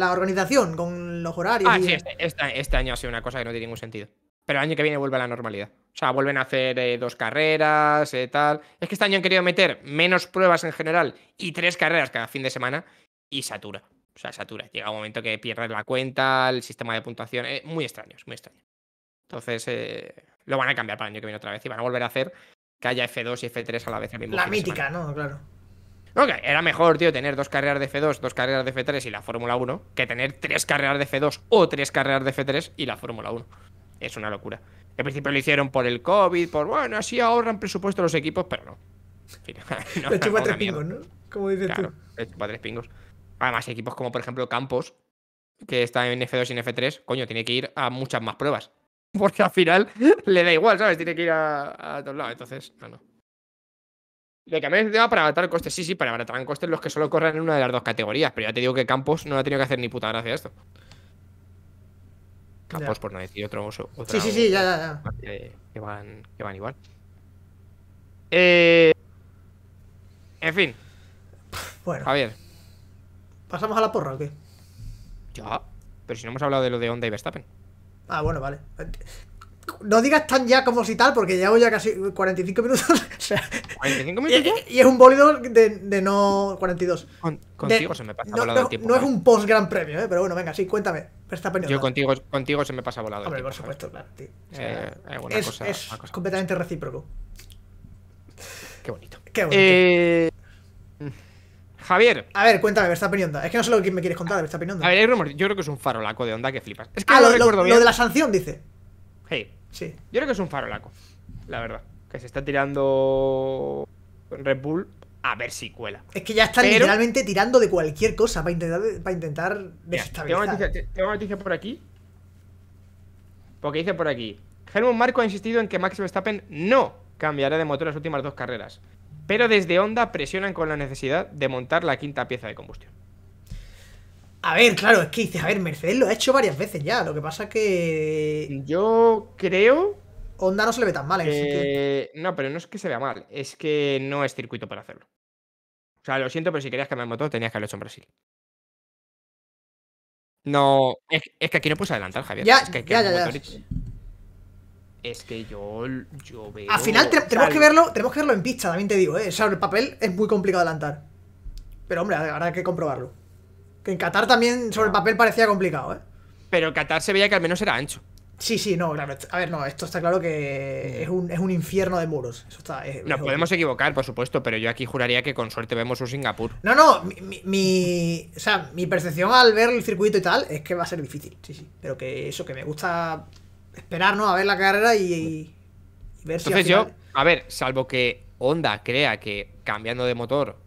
la organización, con los horarios. Ah, sí, este, este, este, año ha sido una cosa que no tiene ningún sentido. Pero el año que viene vuelve a la normalidad. O sea, vuelven a hacer eh, dos carreras, eh, tal. Es que este año han querido meter menos pruebas en general y tres carreras cada fin de semana y satura. O sea, satura. Llega un momento que pierdes la cuenta, el sistema de puntuación. Eh, muy extraño, es muy extraño. Entonces, lo van a cambiar para el año que viene otra vez y van a volver a hacer que haya F2 y F3 a la vez. mismo la mítica, ¿no? Claro era mejor, tío, tener dos carreras de F2, dos carreras de F3 y la Fórmula 1 que tener tres carreras de F2 o tres carreras de F3 y la Fórmula 1. Es una locura. Al principio lo hicieron por el COVID, por bueno, así ahorran presupuesto los equipos, pero no. le chupa tres pingos, ¿no? Como dices tú. Le chupa tres pingos. Además, equipos como, por ejemplo, Campos, que está en F2 y en F3, coño, tiene que ir a muchas más pruebas. Porque al final le da igual, ¿sabes? Tiene que ir a, a todos lados. Entonces, no, no. De que a veces para abaratar costes, sí, sí, para abaratar costes los que solo corran en una de las dos categorías, pero ya te digo que Campos no ha tenido que hacer ni puta gracia esto. Campos, por no decir otro oso. Sí, sí, sí, ya, ya, Que, van, que van igual. Eh, en fin. Bueno. Javier. ¿Pasamos a la porra o qué? Ya. Pero si no hemos hablado de lo de Honda y Verstappen. Ah, bueno, vale. No digas tan ya como si tal, porque llevo ya casi 45 minutos. O sea, ¿45 eh, minutos eh, Y, es un bólido de, no. 42. contigo se me pasa no, volado no, el tiempo. No es un post gran premio, ¿eh? pero bueno, venga, sí, cuéntame. pendiente. Yo contigo, contigo se me pasa volado. el tiempo, por supuesto, claro, tío. Eh, es, cosa, completamente recíproco. Qué bonito. Qué bonito. Javier. A ver, cuéntame, está opinión Es que no sé lo que me quieres contar me está A ver, hay rumores. Yo creo que es un farolaco de onda que flipas. Es que ah, lo, lo, de la sanción, dice. Hey. Sí. Yo creo que es un farolaco, la verdad. Que se está tirando Red Bull a ver si cuela. Es que ya están literalmente tirando de cualquier cosa para intentar, desestabilizar. tengo, una noticia, por aquí. Porque dice por aquí. Helmut Marco ha insistido en que Max Verstappen no cambiará de motor las últimas dos carreras. Pero desde Honda presionan con la necesidad de montar la quinta pieza de combustión. A ver, claro, es que dices, a ver, Mercedes lo ha hecho varias veces ya. Lo que pasa es que. Yo creo. Onda no se le ve tan mal. No, pero no es que se vea mal, es que no es circuito para hacerlo. O sea, lo siento, pero si querías cambiar motor tenías que haberlo hecho en Brasil. No, es, que aquí no puedes adelantar, Javier. Ya, es que, ya, ya, Es que yo, yo veo. Al final tenemos, que verlo, tenemos que verlo en pista, también te digo, ¿eh? O sea, el papel es muy complicado adelantar. Pero hombre, habrá que comprobarlo. Que en Qatar también sobre el papel parecía complicado, ¿eh? Pero Qatar se veía que al menos era ancho. Sí, sí, no, claro. A ver, no, esto está claro que mm. es un, infierno de muros. Nos podemos equivocar, por supuesto, pero yo aquí juraría que con suerte vemos un Singapur. No, no, mi, o sea, mi percepción al ver el circuito y tal es que va a ser difícil, sí, sí. Pero que eso, que me gusta esperar, ¿no? A ver la carrera y, mm. ver si. Entonces yo, a ver, salvo que Honda crea que cambiando de motor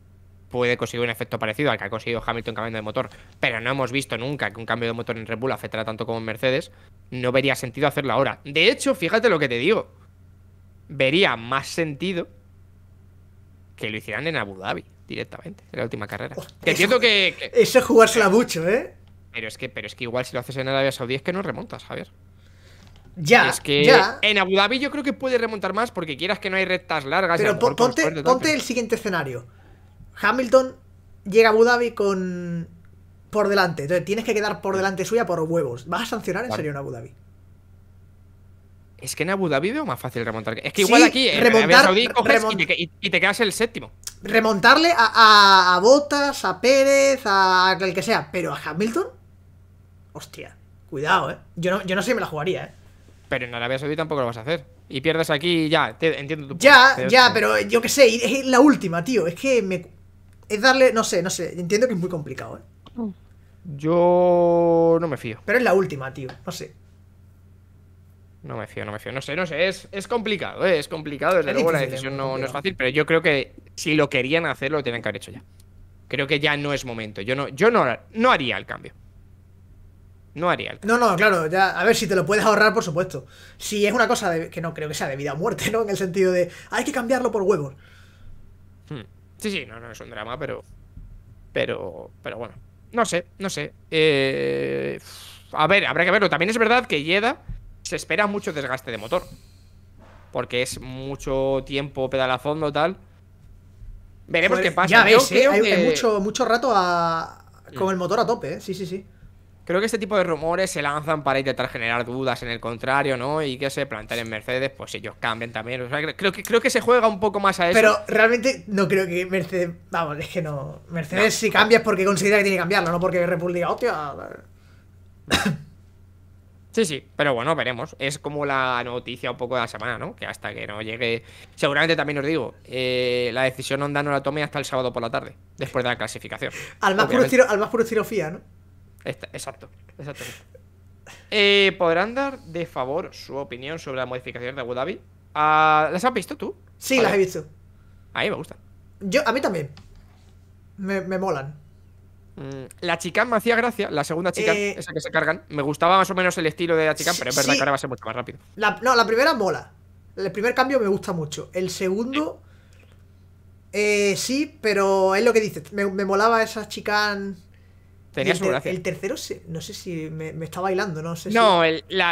puede conseguir un efecto parecido al que ha conseguido Hamilton cambiando de motor, pero no hemos visto nunca que un cambio de motor en Red Bull afectara tanto como en Mercedes, no vería sentido hacerlo ahora. De hecho, fíjate lo que te digo, vería más sentido que lo hicieran en Abu Dhabi directamente, en la última carrera. que que, Eso es jugársela mucho, ¿eh? Pero es, que, pero es que igual si lo haces en Arabia Saudí es que no remontas, Javier. Ya, es que ya. en Abu Dhabi yo creo que puede remontar más porque quieras que no hay rectas largas. Pero ponte el siguiente escenario Hamilton llega a Abu Dhabi con por delante. Entonces tienes que quedar por delante suya por huevos. ¿Vas a sancionar en serio en Abu Dhabi? Es que en Abu Dhabi veo más fácil remontar. Es que igual aquí eh, en remontar, Saudí y, te, quedas el séptimo. Remontarle a, a, a Botas, a Pérez, a el que sea. Pero a Hamilton, hostia, cuidado, eh. Yo no, yo no sé si me la jugaría, eh. Pero en Arabia Saudí tampoco lo vas a hacer. Y pierdes aquí ya, entiendo tu Ya, ya, pero yo qué sé, es la última, tío. Es que me, es darle, no sé, no sé, entiendo que es muy complicado, ¿eh? Mm. Yo no me fío. Pero es la última, tío, no sé. No me fío, no me fío. No sé, no sé. Es, complicado, ¿eh? es complicado. Desde luego la decisión no, es fácil, pero yo creo que si lo querían hacer, lo tienen que haber hecho ya. Creo que ya no es momento. Yo no, yo no, no haría el cambio. No haría el cambio. No, no, claro. Ya, a ver, si te lo puedes ahorrar, por supuesto. Si es una cosa que no creo que sea de vida o muerte, ¿no? En el sentido de hay que cambiarlo por huevos. Hmm. Sí, sí, no, no es un drama, pero. Pero. Pero bueno. No sé, no sé. Eh, a ver, habrá que verlo. También es verdad que Yeda se espera mucho desgaste de motor. Porque es mucho tiempo pedal a fondo, tal. Veremos qué pasa. Ya ves, eh, hay mucho, mucho rato con mm. el motor a tope, eh. Sí, sí, sí. Creo que este tipo de rumores se lanzan para intentar generar dudas en el contrario, ¿no? Y que se planteen en Mercedes, pues ellos cambian también. creo que, creo que se juega un poco más a eso. Pero realmente no creo que Mercedes. Vamos, es que no. Mercedes, si cambia es porque considera que tiene que cambiarlo, no porque República... hostia. Sí, sí, pero bueno, veremos. Es como la noticia un poco de la semana, ¿no? Que hasta que no llegue. Seguramente también os digo, eh, la decisión Honda no la tome hasta el sábado por la tarde, después de la clasificación. Al más, puro al ¿no? exacto, exacto. Eh, ¿Podrán dar de favor su opinión sobre la modificación de Abu Dhabi? Ah, ¿Las has visto tú? Sí, las he visto. A mí me gustan. Yo, a mí también. Me, molan. Mm, la chica me hacía gracia, la segunda chica, eh, esa que se cargan. Me gustaba más o menos el estilo de la chica, pero es verdad que ahora va a ser mucho más rápido. no, la primera mola. El primer cambio me gusta mucho. El segundo, sí, eh, pero es lo que dices. Me, me molaba esa chican el tercero, no sé si me, está bailando, no sé No,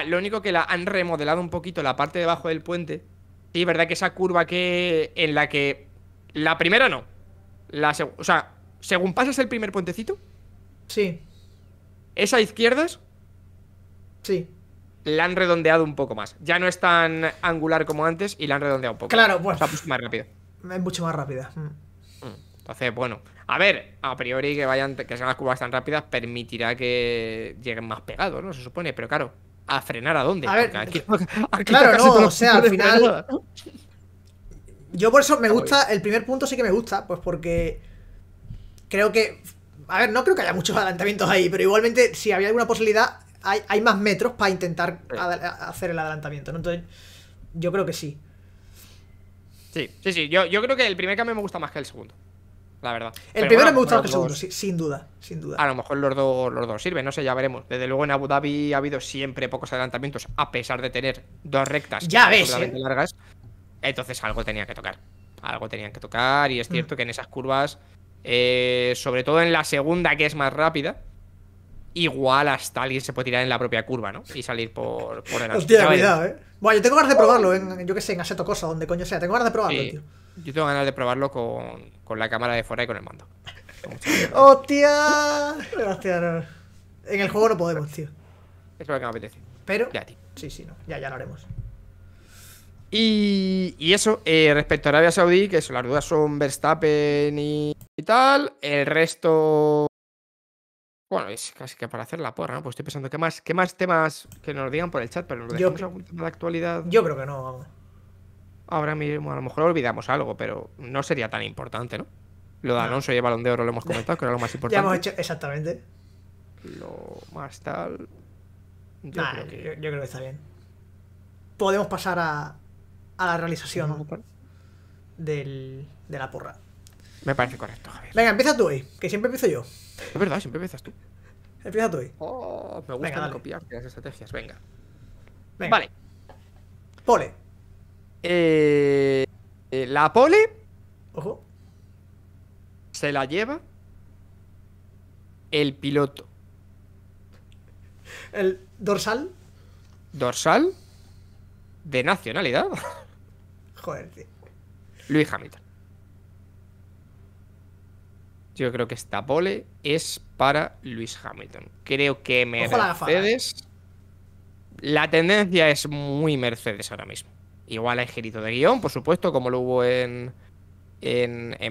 lo único que la han remodelado un poquito la parte debajo del puente. Sí, verdad que esa curva que. en la que. La primera no. La o sea, según pasas el primer puentecito. Sí. esa izquierdas? Sí. La han redondeado un poco más. Ya no es tan angular como antes y la han redondeado un poco. Claro, pues. Va mucho más rápida. Es mucho más rápida. Mm. Entonces, bueno, a ver, a priori que vayan, que sean las curvas tan rápidas permitirá que lleguen más pegados, ¿no? Se supone, pero claro, ¿a frenar a dónde? A ver, claro, no, o sea, al final... Yo por eso me gusta, el primer punto sí que me gusta, pues porque creo que... A ver, no creo que haya muchos adelantamientos ahí, pero igualmente si había alguna posibilidad, hay, más metros para intentar hacer el adelantamiento, ¿no? Entonces, yo creo que sí. Sí, sí, sí, yo, yo creo que el primer cambio me gusta más que el segundo la verdad. El primero me gusta más que el segundo, sin duda, sin duda. A lo mejor los dos, sirven, no sé, ya veremos. Desde luego en Abu Dhabi ha habido siempre pocos adelantamientos, a pesar de tener dos rectas ya eh. largas. Entonces algo tenía que tocar. Algo tenían que tocar. Y es mm. cierto que en esas curvas, eh, sobre todo en la segunda, que es más rápida, igual hasta alguien se puede tirar en la propia curva, ¿no? Y salir por, por Hostia, cuidado, eh. Bueno, yo tengo ganas de probarlo, yo que sé, en Aseto Cosa, donde coño sea. Tengo ganas de probarlo, tío. Yo tengo ganas de probarlo con, con la cámara de fuera y con el mando. ¡Hostia! En el juego no podemos, tío. Eso es lo que me apetece. Pero. Ya, tío. Sí, sí, no. Ya, ya lo haremos. Y, y eso, eh, respecto a Arabia Saudí, que eso, las dudas son Verstappen y, y tal. El resto. Bueno, es casi que para hacer la porra, ¿no? Pues estoy pensando qué más, qué más temas que nos digan por el chat, pero nos dejamos Yo... tema de actualidad. Yo creo que no, vamos ahora mismo a lo mejor olvidamos algo, pero no sería tan importante, ¿no? Lo de Alonso y el balón de oro lo hemos comentado, que era lo más importante. ya hemos hecho, exactamente. Lo más tal. Yo, creo, que... Yo, creo que está bien. Podemos pasar a, a la realización del, de la porra. Me parece correcto, Javier. Venga, empieza tú hoy, que siempre empiezo yo. Es verdad, siempre empiezas tú. Empieza tú hoy. Oh, me gusta copiar las estrategias, venga. Vale. Pole. Eh, la pole. Se la lleva. El piloto. El dorsal. Dorsal. De nacionalidad. Joder, Luis Hamilton. Yo creo que esta pole es para Luis Hamilton. Creo que Mercedes. Eh. la tendencia es muy Mercedes ahora mismo. Igual hay girito de guión, por supuesto, como lo hubo en,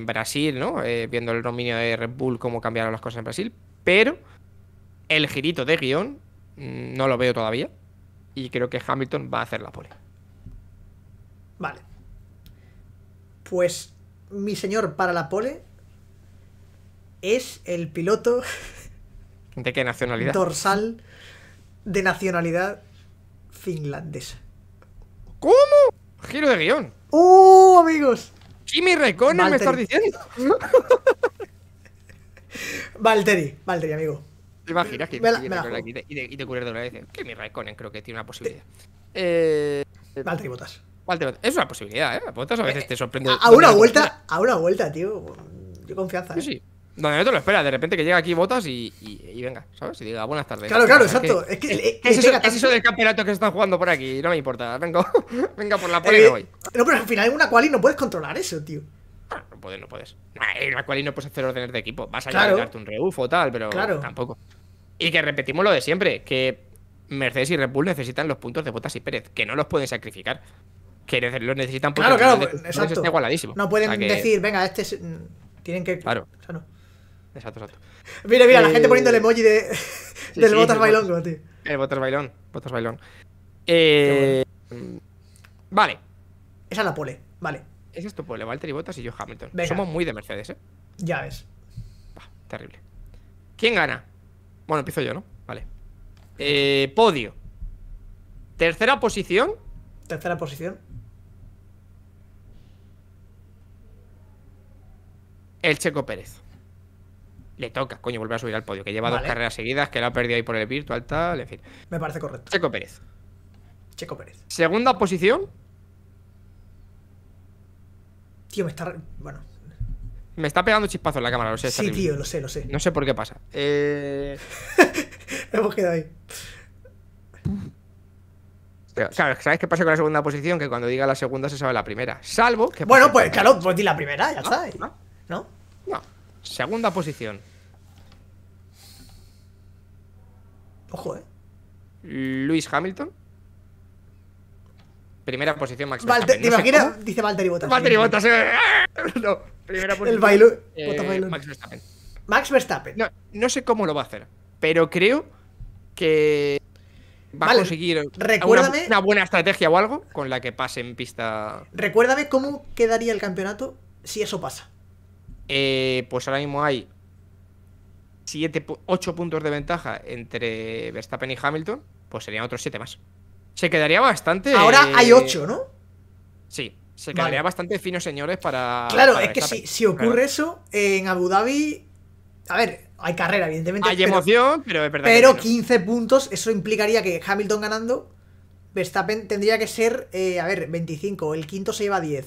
Brasil, eh, viendo el dominio de Red Bull, cómo cambiaron las cosas en Brasil. Pero el girito de guión mm, no lo veo todavía. Y creo que Hamilton va a hacer la pole. Vale. Pues mi señor para la pole es el piloto. ¿De qué nacionalidad? Dorsal de nacionalidad finlandesa. ¿Cómo? Giro de guión. ¡Uh, amigos! Kimi Raikkonen me estás diciendo. Valtteri, Valtteri, amigo. Imagina que me la, y, te, y, de una vez? Kimi Raikkonen, creo que tiene una posibilidad. Eh, Valtteri Botas. Es una posibilidad, ¿eh? Botas a veces eh, te sorprende. A, una vuelta, a una vuelta, tío. Yo confianza, ¿eh? Sí, sí. No, no te lo esperas, de repente que llega aquí botas y, venga, ¿sabes? Y diga buenas tardes. Claro, claro, exacto. Es, que, es, eso, del campeonato que se están jugando por aquí, no me importa. Vengo, venga por la poli y eh, voy. No, pero al final en una quali no puedes controlar eso, tío. Ah, no, puedes, no puedes. Ah, en una quali no puedes hacer órdenes de equipo. Vas a a darte un reuf o tal, pero tampoco. Y que repetimos lo de siempre, que Mercedes y Red Bull necesitan los puntos de Botas y Pérez, que no los pueden sacrificar. Que los necesitan porque claro, claro, exacto. está igualadísimo. No pueden decir, venga, este mm, Tienen que... Claro. O sea, no. Exacto, Mira, mira, la gente eh, poniendo el emoji de, del botas bailongo, El botas bailón, botas bailón. Eh, vale. Esa es la pole, vale. Ese es tu pole, Valtteri Botas y yo Hamilton. Somos muy de Mercedes, ¿eh? Ya ves. terrible. ¿Quién gana? Bueno, empiezo yo, ¿no? Vale. Eh, podio. Tercera posición. Tercera posición. El Checo Pérez le toca, coño, volver a subir al podio, que lleva dos carreras seguidas, que la ha perdido ahí por el virtual, tal, en fin. Me parece correcto. Checo Pérez. Checo Pérez. Segunda posición. Tío, me está. Bueno. Me está pegando chispazo en la cámara, lo sé. Sí, tío, lo sé, lo sé. No sé por qué pasa. Eh... Hemos quedado ahí. Claro, ¿sabes qué pasa con la segunda posición? Que cuando diga la segunda se sabe la primera. Salvo que. Bueno, pues claro, pues di la primera, ya está. ¿No? no. Segunda posición. Ojo, eh. Luis Hamilton. Primera posición, Max Verstappen. ¿Te, Dice Valtteri Bottas. Valtteri Bottas. Eh. No, primera posición. El eh, Max Verstappen. Max Verstappen. No, sé cómo lo va a hacer, pero creo que va a conseguir una, una, buena estrategia o algo con la que pase en pista. Recuérdame cómo quedaría el campeonato si eso pasa. Eh, pues ahora mismo hay 7, 8 puntos de ventaja entre Verstappen y Hamilton, pues serían otros 7 más. Se quedaría bastante. Ahora hay 8, ¿no? Sí, se quedaría bastante fino, señores, para. Claro, es que si, ocurre eso, en Abu Dhabi. A ver, hay carrera, evidentemente. Hay emoción, pero es verdad. Pero 15 puntos, eso implicaría que Hamilton ganando, Verstappen tendría que ser, eh, a ver, 25. El quinto se lleva 10.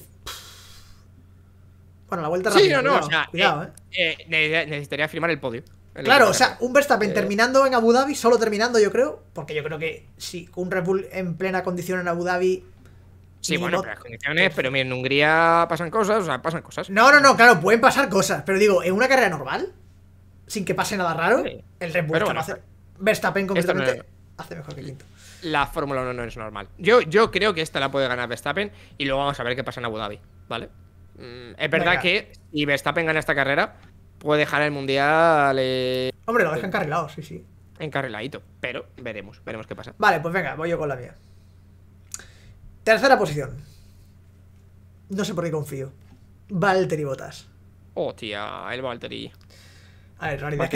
Bueno, la vuelta rápida. Sí, no, o sea, cuidado, eh, eh. eh necesitaría firmar el podio. Claro, o sea, un Verstappen eh. terminando en Abu Dhabi, solo terminando, yo creo, porque yo creo que si un Red Bull en plena condición en Abu Dhabi. Sí, bueno, pero condiciones, pero mira, en Hungría pasan cosas, o sea, pasan cosas. No, no, no, claro, pueden pasar cosas, pero digo, en una carrera normal, sin que pase nada raro, el Red Bull Verstappen concretamente hace mejor que La Fórmula 1 no es normal. Yo, yo creo que esta la puede ganar Verstappen y luego vamos a ver qué pasa en Abu Dhabi, ¿vale? Mm, es verdad que si Verstappen gana esta carrera, puede dejar el mundial. Eh, Hombre, lo deja encarrilado, sí, sí. Encarriladito, pero veremos, veremos qué pasa. Vale, pues venga, voy yo con la mía. Tercera posición. No sé por qué confío. Valtteri Botas. Oh, tía, el Valtteri. A ver, realidad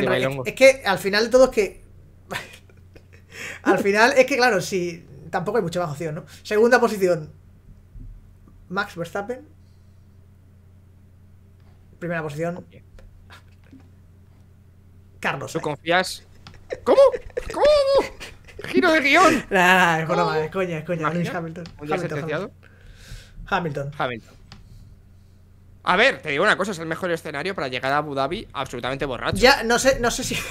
es que, al final de todo es que. al final es que, claro, si. Tampoco hay mucha más opción, ¿no? Segunda posición. Max Verstappen. Primera posición. Carlos. ¿Tú confías? ¿Cómo? ¿Cómo? ¡Giro de guión! Coño, es Hamilton. Hamilton, Hamilton. A ver, te digo una cosa, es el mejor escenario para llegar a Abu Dhabi absolutamente borracho. Ya, no sé, no sé si.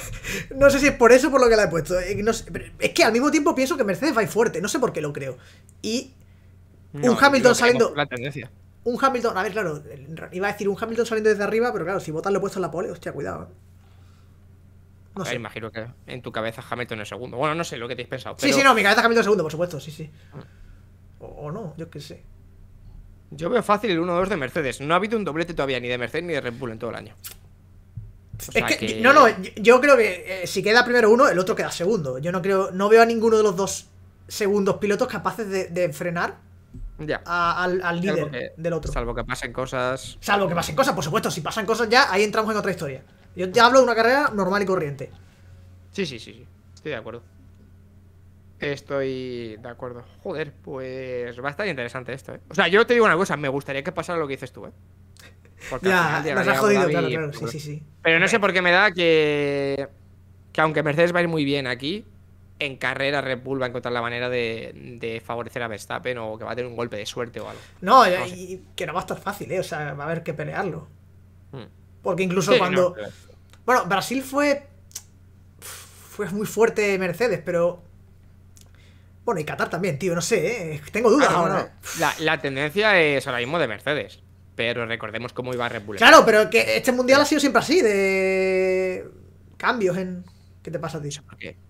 No sé si es por eso por lo que la he puesto. Eh, es que al mismo tiempo pienso que Mercedes va fuerte, no sé por qué lo creo. Y. un Hamilton saliendo. La tendencia. Un Hamilton, a ver, claro, iba a decir un Hamilton saliendo desde arriba, pero claro, si botas lo he puesto en la pole, hostia, cuidado. ¿eh? No imagino que en tu cabeza Hamilton es segundo. Bueno, no sé lo que te has pensado. Sí, sí, no, mi cabeza es Hamilton es segundo, por supuesto, sí, sí. O, no, yo qué sé. Yo veo fácil el 1-2 de Mercedes. No ha habido un doblete todavía ni de Mercedes ni de Red Bull en todo el año. es que, No, no, yo creo que eh, si queda primero uno, el otro queda segundo. Yo no creo, no veo a ninguno de los dos segundos pilotos capaces de, de frenar al, líder del otro. Salvo que pasen cosas. Salvo que pasen cosas, por supuesto. Si pasan cosas ya, ahí entramos en otra historia. Yo te hablo de una carrera normal y corriente. Sí, sí, sí, Estoy de acuerdo. Estoy de acuerdo. Joder, pues va a estar interesante esto, ¿eh? O sea, yo te digo una cosa, me gustaría que pasara lo que dices tú, ¿eh? ya, jodido, claro, pues Sí, sí, sí. Pero no sé por qué me da que. Que aunque Mercedes va a ir muy bien aquí, en carrera Red Bull va a encontrar la manera de, favorecer a Verstappen o que va a tener un golpe de suerte o algo. No, que no va a estar fácil, ¿eh? O sea, va a haber que pelearlo. Hmm. Porque incluso cuando. Bueno, Brasil fue. Fue muy fuerte Mercedes, pero. Bueno, y Qatar también, tío, no sé, ¿eh? Tengo dudas. Ah, no, La, tendencia es ahora mismo de Mercedes. Pero recordemos cómo iba Red Bull. Claro, pero que este mundial ha sido siempre así, de cambios en ¿Qué te pasa a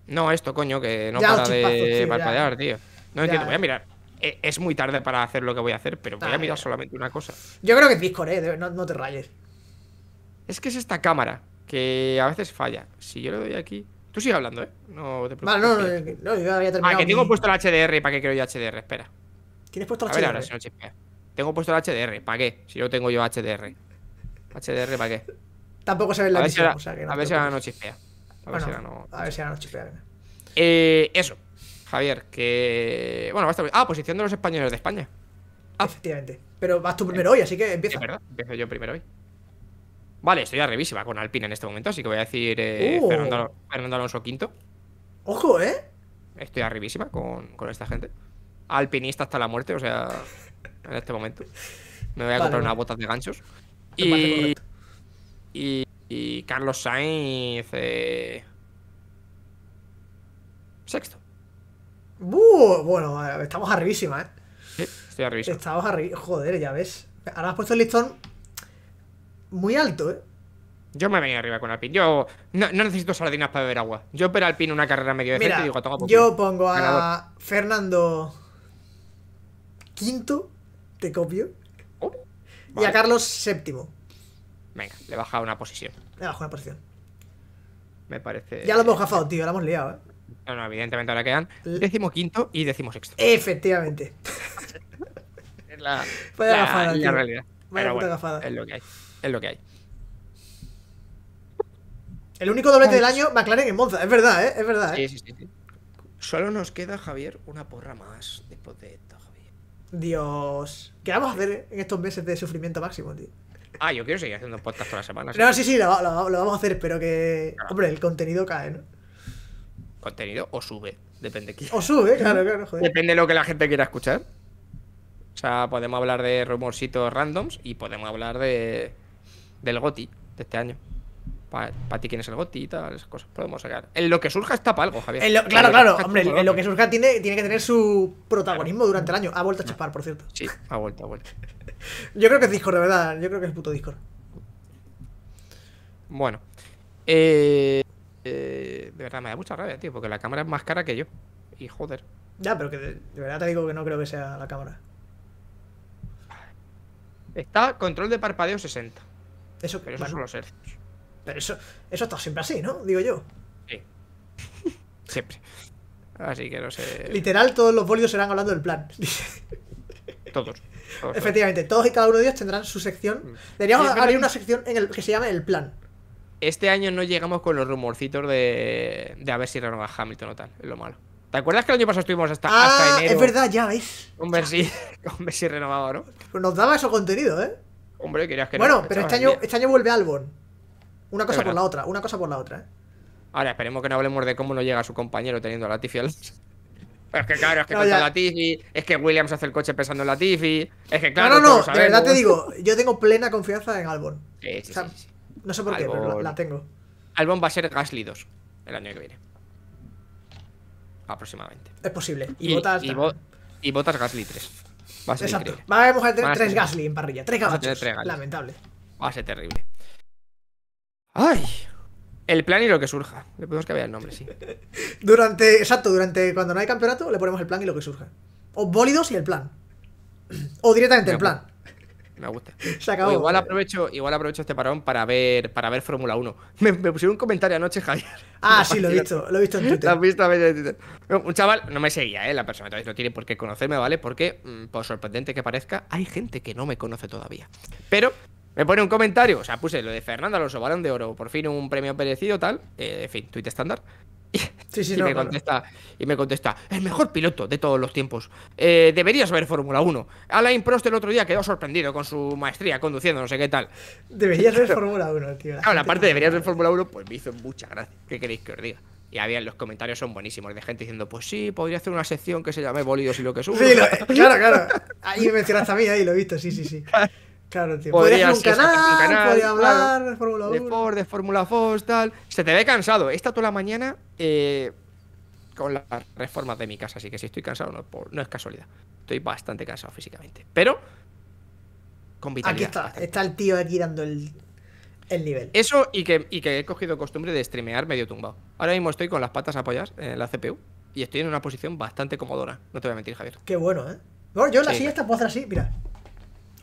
No, esto, coño, que no para de palpadear, parpadear, tío. No que entiendo, voy a mirar. E, es muy tarde para hacer lo que voy a hacer, pero voy a mirar solamente una cosa. Yo creo que es Discord, eh, no, te rayes. Es que es esta cámara que a veces falla. Si yo le doy aquí. Tú sigues hablando, ¿eh? No te preocupes. Vale, no, no, yo había terminado. Ah, que tengo puesto el HDR. ¿Para qué quiero yo HDR? Espera. ¿Tienes puesto el HDR? A ver, no chispea. Tengo puesto el HDR. ¿Para qué? Si no tengo yo HDR. ¿HDR para qué? Tampoco se ve la cosa. A ver si ahora no chispea. A ver si ahora no. A ver eso, Javier, que. Bueno, estar. Ah, posición de los españoles de España. Ah. Efectivamente. Pero vas tú primero hoy, así que empieza. empiezo yo primero hoy. Vale, estoy arribísima con Alpin en este momento, así que voy a decir eh, uh. Fernando, Alonso quinto. Ojo, ¿eh? Estoy arribísima con, esta gente. Alpinista hasta la muerte, o sea, en este momento. Me voy a comprar unas botas de ganchos. y, y Carlos Sainz. Eh, sexto. bueno, estamos arribísima, ¿eh? estoy arribísima. Estamos arriba. Joder, ya ves. Ahora has puesto el listón muy alto, ¿eh? Yo me venía arriba con Alpine. Yo no, necesito sardinas para beber agua. Yo pero Alpine una carrera medio decente y digo, pues, Yo pongo a Fernando quinto, te copio. Oh, y a Carlos séptimo. Venga, le baja una posición. Le baja una posición. Me parece. Ya lo hemos gafado, tío, lo hemos liado, ¿eh? No, no, evidentemente ahora quedan décimo quinto y décimo sexto. Efectivamente. es la, Fue la, realidad. Bueno, Es lo que hay. Es lo que hay. El único doblete del año, McLaren en Monza. Es verdad, ¿eh? Es verdad, ¿eh? Sí, sí, sí. Solo nos queda, Javier, una porra más después de esto, Javier. Dios. ¿Qué vamos a hacer en estos meses de sufrimiento máximo, tío? Ah, yo quiero seguir haciendo podcast todas la semana. No, sí, sí, lo, vamos a hacer, pero que. Hombre, el contenido cae, ¿no? Contenido o sube, depende de quién. O sube, claro, claro, joder. Depende de lo que la gente quiera escuchar. O sea, podemos hablar de rumorcitos randoms y podemos hablar de. del GOTI de este año para ti quién es el gotita, esas cosas. Podemos sacar. En lo que surja está para algo, Javier. claro, claro, hombre, en lo que surja, tiene, tiene, que tener su protagonismo durante el año. Ha vuelto a ah. chapar, por cierto. Sí, ha vuelto, ha vuelto. yo creo que es Discord, de verdad. Yo creo que es el puto Discord. Bueno. Eh, eh, de verdad, me da mucha rabia, tío, porque la cámara es más cara que yo. Y joder. Ya, pero que de, verdad te digo que no creo que sea la cámara. Está control de parpadeo 60. Eso, pero eso no son los pero eso, eso está siempre así, ¿no? Digo yo. Sí. Siempre. Así que no sé. Literal, todos los bolios serán hablando del plan. todos. Efectivamente, todos. y cada uno de ellos tendrán su sección. Mm. Deberíamos una sección en el que se llama El Plan. Este año no llegamos con los rumorcitos de, de a ver si renova Hamilton o tal. Es lo malo. ¿Te acuerdas que el año pasado estuvimos hasta, ah, enero? Es verdad, ya ves. Un sí, hombre, si renovado, ¿no? Pues nos daba eso contenido, ¿eh? Hombre, querías que Bueno, pero este año, este año vuelve Albon. Una cosa por la otra, una cosa por la otra, ¿eh? Ahora, esperemos que no hablemos de cómo no llega su compañero teniendo a Latifi al... Es que claro, es que no, la Latifi, es que Williams hace el coche pensando en Latifi, es que claro. No, no, no, de verdad te digo, yo tengo plena confianza en Albon. no sé por qué, pero la, tengo. Albon va a ser Gasly 2 el año que viene. Aproximadamente. Es posible. Y, Botas. Y, Botas Gasly 3. Va a ser Exacto. Increíble. Vamos a tener 3 Gasly en parrilla, 3 gabachos. Lamentable. Va a ser terrible. Ay. El plan y lo que surja. Le podemos cambiar el nombre, sí. durante. Exacto, durante cuando no hay campeonato, le ponemos el plan y lo que surja. O bólidos y el plan. O directamente el plan. Me gusta. Se acabó. igual aprovecho, igual aprovecho este parón para ver para ver Fórmula 1. Me, pusieron un comentario anoche, Javier. Ah, sí, lo he visto, lo he visto en Twitter. Lo visto en Twitter. Un chaval, no me seguía, eh, la persona, todavía no tiene por qué conocerme, ¿vale? Porque, mm, por sorprendente que parezca, hay gente que no me conoce todavía. Pero me pone un comentario, o sea, puse lo de Fernando Alonso, balón de oro, por fin un premio perecido, tal, eh, en fin, tweet estándar. Y, sí, sí, y me contesta, y me contesta, el mejor piloto de todos los tiempos. Eh, deberías ver Fórmula 1. Alain Prost el otro día quedó sorprendido con su maestría conduciendo, no sé qué tal. Deberías ver Fórmula 1, tío. la parte deberías ver Fórmula 1, pues me hizo mucha gracia. ¿Qué queréis que os diga? Y había los comentarios son buenísimos de gente diciendo, pues sí, podría hacer una sección que se llame Bolidos y lo que sube. Sí, claro, claro. Ahí me mencionaste a mí, ahí lo he visto, sí, sí, sí. Claro, tío. Podría hacer un, hablar de Fórmula 1. De Ford, de Fórmula tal. Se te ve cansado. He estado toda la mañana eh, con las reformas de mi casa, así que si estoy cansado no, es casualidad. Estoy bastante cansado físicamente. Pero con vitalidad. Aquí está, está el tío aquí dando el, nivel. Eso y que, he cogido costumbre de streamear medio tumbado. Ahora mismo estoy con las patas apoyadas en la CPU y estoy en una posición bastante comodora. No te voy a mentir, Javier. Qué bueno, ¿eh? yo la silla esta puedo hacer así, mira.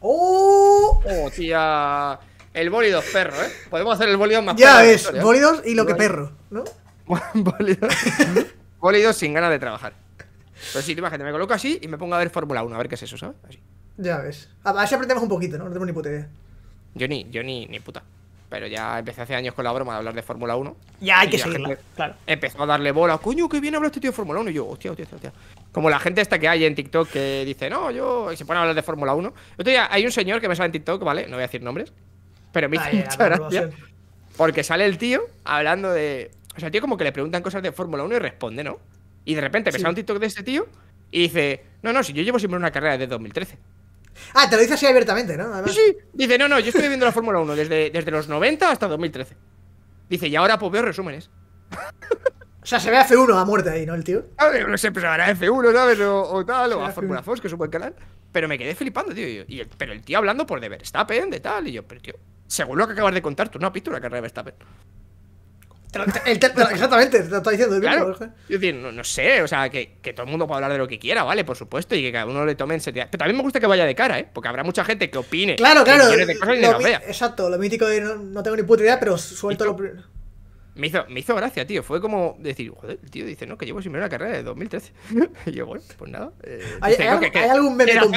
¡Oh! oh, tía el bólido perro, ¿eh? Podemos hacer el bólido más Ya ves, ¿eh? bolidos bólidos y lo que perro, ¿no? bólidos. bólidos sin ganas de trabajar. Pero sí, imagínate, me coloco así y me pongo a ver Fórmula 1, a ver qué es eso, ¿sabes? Así. Ya ves. A ver si aprendemos un poquito, ¿no? No tenemos ni puta idea. Yo ni, yo ni, ni puta pero ya empecé hace años con la broma de hablar de Fórmula 1. Ya hay que seguirla, Empezó a darle bola, coño, qué bien habla este tío de Fórmula 1. Y yo, hostia, hostia, hostia. Como la gente esta que hay en TikTok que dice, no, yo, y se pone a hablar de Fórmula 1. Otro día hay un señor que me sale en TikTok, ¿vale? No voy a decir nombres, pero me dice Porque sale el tío hablando de. O sea, el tío como que le preguntan cosas de Fórmula 1 y responde, ¿no? Y de repente me sale un TikTok de ese tío y dice, no, no, si yo llevo siempre una carrera desde 2013. Ah, te lo dice así abiertamente, ¿no? Además. Sí, dice, no, no, yo estoy viendo la Fórmula 1 desde, desde los 90 hasta 2013. Dice, y ahora pues veo resúmenes. O sea, se ve a F1 a muerte ahí, ¿no, el tío? A ver, no sé, pues ahora F1, ¿sabes? O, tal, o a Fórmula Fox, que es un buen canal. Pero me quedé flipando, tío. Y el, pero el tío hablando por de Verstappen, de tal. Y yo, pero tío, según lo que acabas de contar, tú no has visto carrera de Verstappen exactamente, te lo está diciendo. Claro. no, sé, o sea, que, todo el mundo pueda hablar de lo que quiera, ¿vale? Por supuesto, y que cada uno le tome en seriedad. Pero también me gusta que vaya de cara, ¿eh? Porque habrá mucha gente que opine. Claro, claro. De Exacto, lo mítico de no, tengo ni puta idea, pero suelto lo Me hizo, me hizo gracia, tío. Fue como decir, joder, el tío dice, no, que llevo sin ver la carrera de 2013. y yo, bueno, pues nada. Eh, ¿Hay, algún meme con